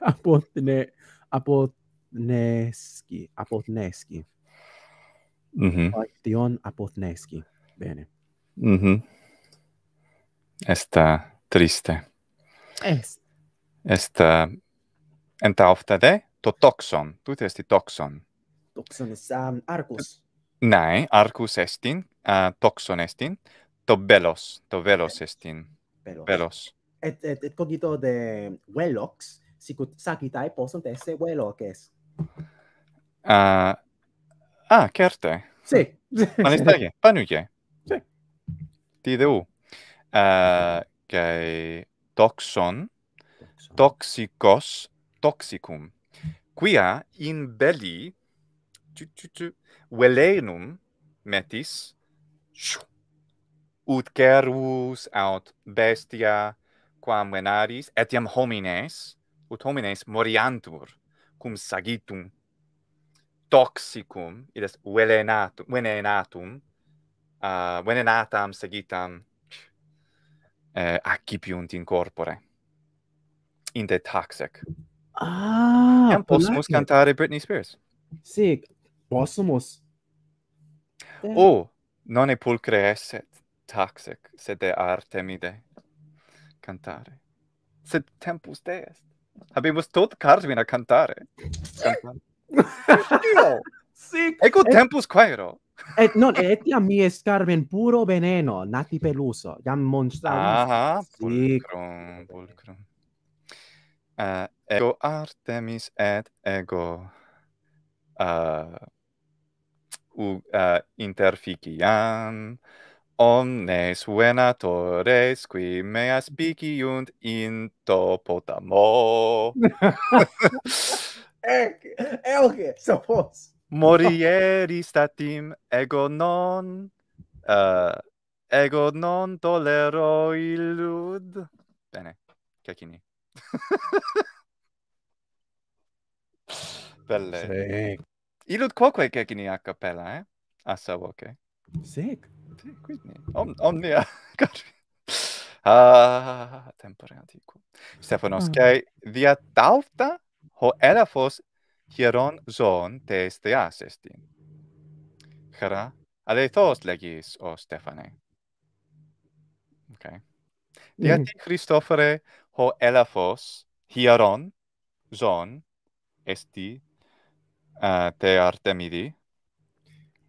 apotne apotneski apotneski mhm mm apotneski bene mhm esta triste es esta entaufta de totoxon tu testi toxon toxon sam arcus Nae, arcus estin, uh, toxon estin, to velos, to velos estin. Velos. Et, et, et cogito de velox, sicut sagitae posunt esse veloces. Uh, ah, certe. Si. Manistage, panuge. Si. Ti deu. Uh, ah, okay. toxon, toxicos, toxicum. Quia in belli tu velenum metis ut carus aut bestia quam venaris etiam homines ut homines moriantur cum sagittum toxicum id est velenatum venenatum a uh, venenatam sagittam uh, eh, accipiunt in corpore in te toxic Ah, Campos, cantare Britney Spears. Sì, possumus yeah. oh non est pulchre esset toxic sed de artemide cantare sed tempus de est habemus tot carmina cantare cantare dio! sì ecco tempus quaero et non et iam mi escarben puro veneno nati peluso iam monstrum aha pulcrum uh, ego artemis et ego uh, u uh, interficiam omnes venatores qui me aspiciunt in topotamo ec elge sapos morieri statim ego non uh, ego non tolero illud bene cacini Belle sì. Ilut quoque cecini a cappella, eh? Asso, ah, ok. Sic. quidni. Om, omnia. Gotri. ah, tempore antiquo. Stefanos, cae ah. via tauta ho elafos hieron zon te esteas Hara. Chara, aleithos legis, o Stefane. Ok. Via mm. ti, Christophere, ho elafos hieron zon esti uh, te Artemidi?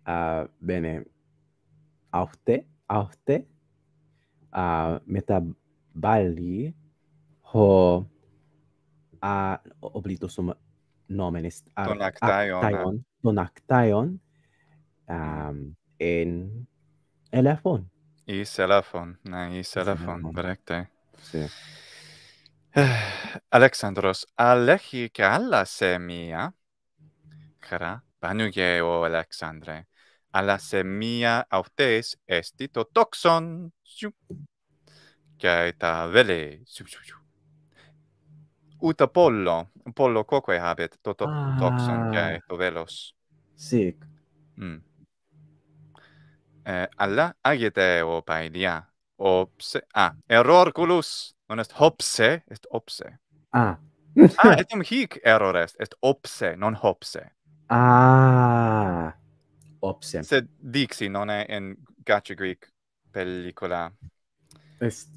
Uh, bene. Aute, aute, uh, metaballi, ho a uh, oblito sum nomen est uh, tonactaion, actaion, um, in elefon. Is elefon, na, is elefon, brecte. Sì. Alexandros, alechi che alla semia, sacra panugeo alexandre alla semia autes est dit toxon che ta vele uta pollo un pollo coque habet toto ah, toxon che to velos sì mm. eh alla agete o paidia ops a ah, non est hopse est opse ah ah etum hic error est est opse non hopse Ah. Opsen. Sed Dixi non è in Gacha Greek pellicola. Es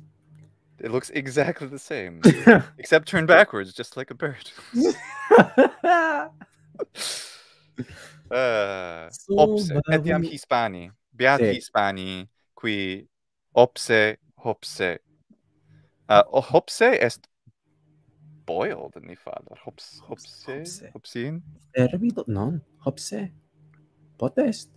It looks exactly the same. except turned backwards just like a bird. uh, eh, ops, etiam Hispani. Beati sì. Hispani qui opse hopse. Uh, hopse est boil the me father hops hops hops in er non hops potest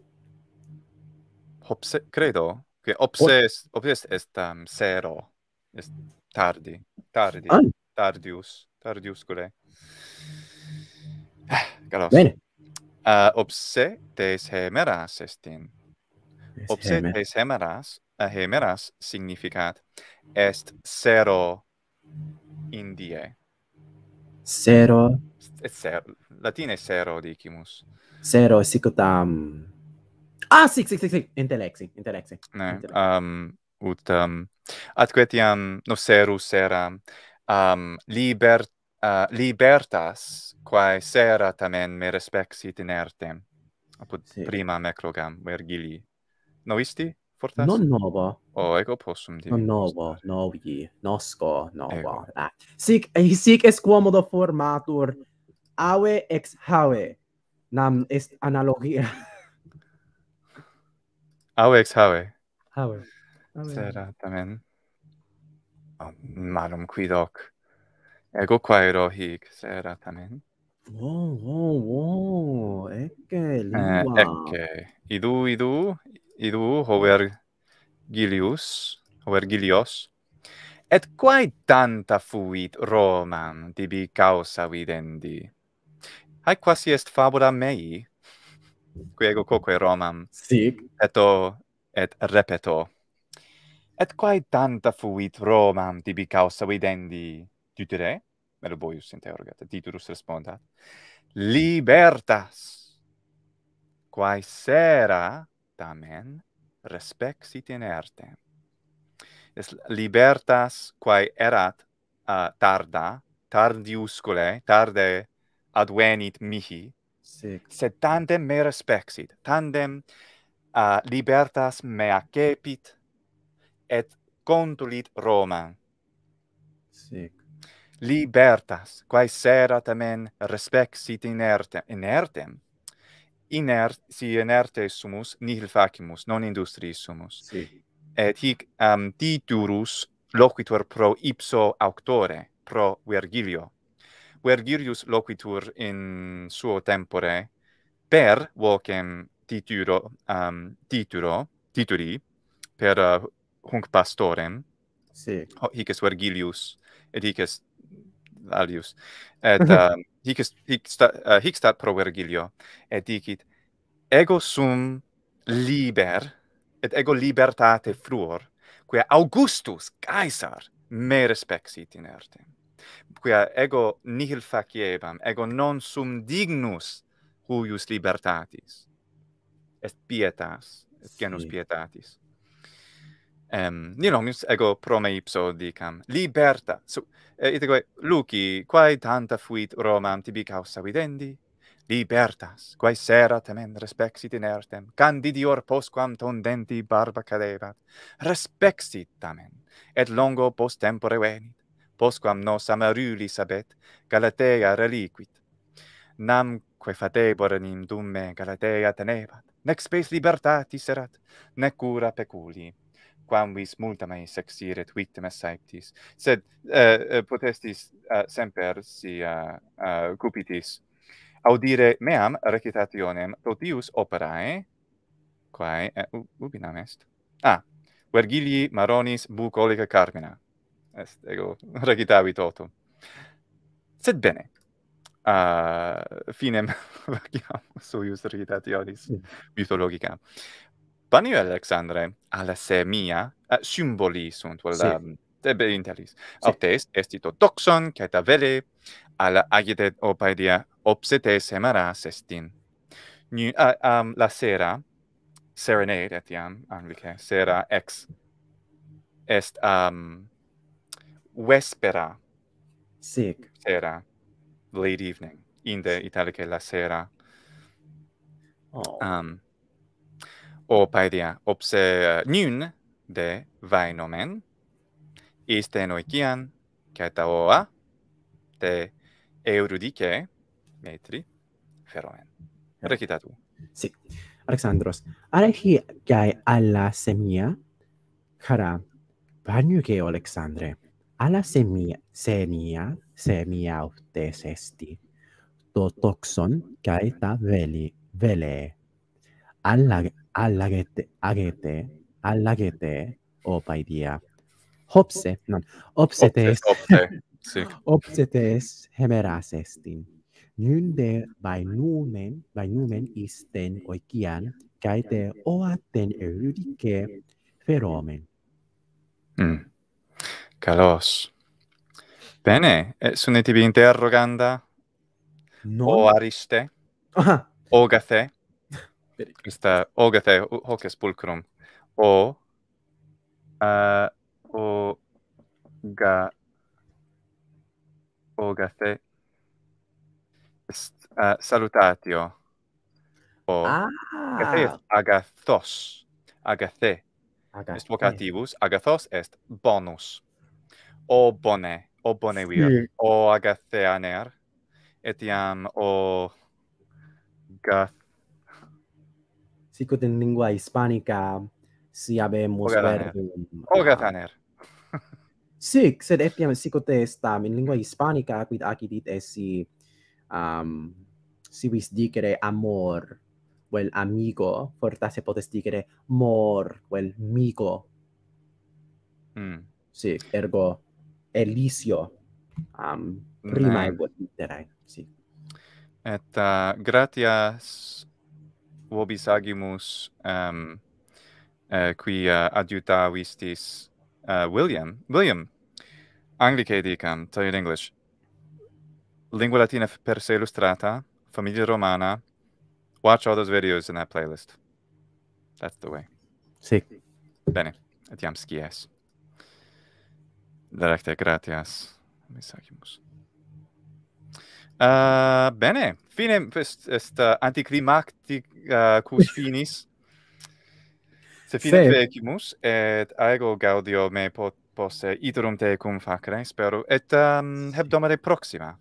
hops credo che hops e hops e sta um, sero è tardi tardi An. Ah. tardius tardius cole ah, galo bene a uh, hops e te semeras estim hops e te semeras uh, hemeras significat est sero in die Sero. Et ser. Latine sero dicimus. Sero sicutam. Ah, sic sic sic sic intellexi, intellexi. Ne, um, ut um, tiam no seru sera. um, liber Uh, libertas quae sera tamen me respectit in erte. Apud prima mecrogam, vergili. Novisti? portas? Non nova. Oh, ego possum dire. Non nova, novi, nosco, nova. Ah. Sic, eh, sic est quomodo formatur ave ex have, nam est analogia. ave ex have. Have. Sera, tamen. Oh, malum quidoc. Ego quaero hic, sera, tamen. Wow, wow, wow, ecce, eh, lingua. Eh, ecce, idu, idu idu hover gilius hover gilios et quae tanta fuit roman tibi causa videndi haec quasi est fabula mei qui ego coque romam Sì. et et repeto et quae tanta fuit romam tibi causa videndi titere mero boius interrogat titurus respondat libertas quae sera tamen respexit in arte. Es libertas quae erat uh, tarda, tardius tarde advenit mihi. Sic. Sed tandem me respectit, tandem uh, libertas me accepit et contulit Roma. Sic. Libertas, quae sera tamen respexit in arte, inertem, inert si inerte sumus nihil facimus non industriis sumus si et hic um titurus loquitur pro ipso auctore pro Vergilio Vergilius loquitur in suo tempore per vocem tituro um tituro tituri per uh, hunc pastorem si hic est Vergilius et hic est Alius et um, hic hic stat uh, hic stat pro Vergilio, et dicit ego sum liber et ego libertate fluor, quia Augustus Caesar me respectit in arte quia ego nihil faciebam ego non sum dignus huius libertatis est pietas et genus pietatis Um, ni nomis ego pro me ipso dicam liberta. su, eh, itegoe, Luci, quae tanta fuit Romam tibi causa videndi? Libertas, quae sera temen respexit in ertem, candidior posquam tondenti barba cadebat, respexit tamen, et longo post tempore venit, posquam nos amaruli sabet, Galatea reliquit. Nam quae fatebor enim dumme Galatea tenebat, nec spes libertatis erat, nec cura peculi quam vis multa mei sexiret victim esseptis sed uh, potestis uh, semper si uh, uh, cupitis audire meam recitationem totius operae quae uh, ubi nam est ah vergilii maronis bucolica carmina est ego recitavi totum sed bene uh, finem vagiam suius recitationis mm. mythologica Banio Alexandre, alla semia, a eh, simboli sunt, sì. tebe ehm, intelis. Sì. Autest, estito toxon, caeta vele, alla agite opaedia, opsete semara sestin. Ni, uh, um, la sera, serenade etiam, anvice, sera ex, est um, vespera. Sic. Sera, late evening, inde italice la sera. Oh. Um, o paedia obse uh, nun de vainomen iste noikian oa te eurudike metri feroen rekitatu si alexandros arehi kai alla semia kara vainu alexandre alla semia semia semia utes esti to toxon kai ta veli vele alla allagete agete allagete o paidia. dia hopse no opsete es opte sí hemeras estin. nun de bei numen bei numen ist den oikian kaite oaten ten erudike feromen mm. kalos bene et sunt interroganda no. o ariste ah. o gathe Veri. Questa ogate hoc est pulcrum. O a uh, o ga ogate est uh, salutatio. O ah. agathos. Agathe. Agathe. Est vocativus, agathos est bonus. O bone, o bone vir, o agathe aner, etiam o gath sic in lingua hispanica si habemus Oga verbum Daner. Oga Tanner Sic sed etiam sic est in lingua hispanica quid accidit est si um si vis dicere amor vel amigo fortasse potest dicere mor vel mico Mm sic ergo Elicio um prima ego dicere sic Et uh, gratias vobis agimus um uh, qui uh, eh, adjuta vistis uh, eh, William William Anglicae dicam you in English Lingua Latina per se illustrata familia Romana watch all those videos in that playlist That's the way Sì Bene et iam skies Directe gratias vobis agimus Uh, bene, fine est, est uh, anticlimactic uh, cus finis. Se fine sí. et aego gaudio me pot, posse iterum te cum facere, spero, et um, ehm, heb domare proxima.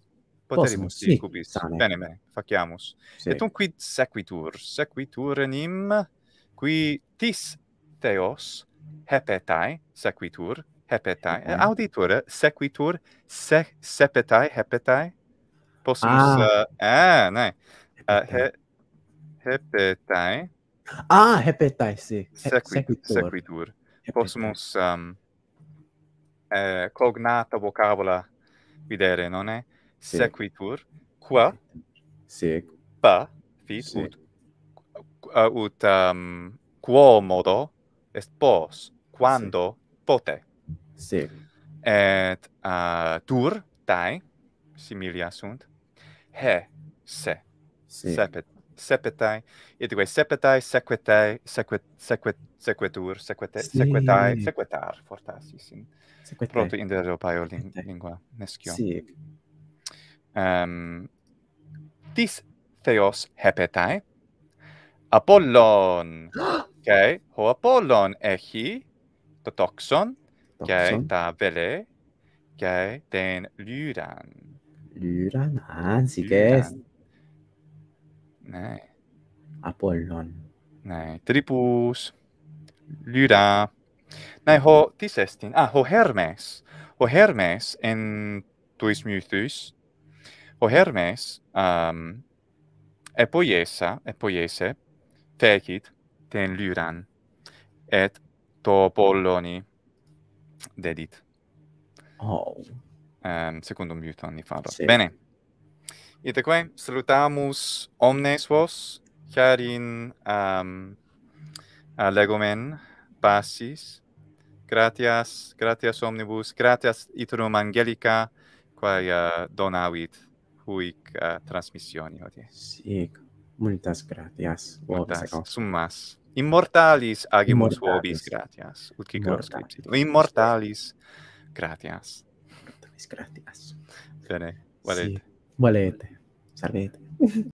Poterimus, sì, cubis. Bene, bene, faciamus. Sí. Et un quid sequitur, sequitur enim, qui tis teos hepetai, sequitur, hepetai, mm -hmm. auditur, sequitur, se, sepetai, hepetai, possums ah. uh, ah uh, hepetai ah hepetai si sequitur, sequitur. possums um eh, cognata vocabula videre non è si. sequitur qua si pa fit si. ut uh, ut um, ehm, quo modo est pos quando si. pote si et uh, tur tai similia sunt he se sepet sepetai et quae sepetai sequetai sequet sequet sequetur sequet sequetai sequetar fortasis in Proto in der europaeo lingua nescio. si ehm tis theos hepetai apollon okay ho apollon echi to toxon kai ta vele kai ten lyran Lyra, na, an, sige? Ne. Apollon. Ne, tripus, Lyra. Ne, ho, tis Ah, ho Hermes! Ho Hermes, en tuis mythus, ho Hermes, e poiesa, e poiesa, tecit ten Lyran, et to Apolloni dedit. Oh um, secundum iuton ni faro. Bene. Ite quae, salutamus omnes vos, charin um, ehm, legomen passis. Gratias, gratias omnibus, gratias iterum angelica, quae uh, eh, donavit huic uh, transmissioni hodie. Sì, multas gratias. Multas, summas. Immortalis agimus vobis gratias. Ut qui scriptit. Immortalis gratias. gracias. Bene, valete. Sì, valete, sapete.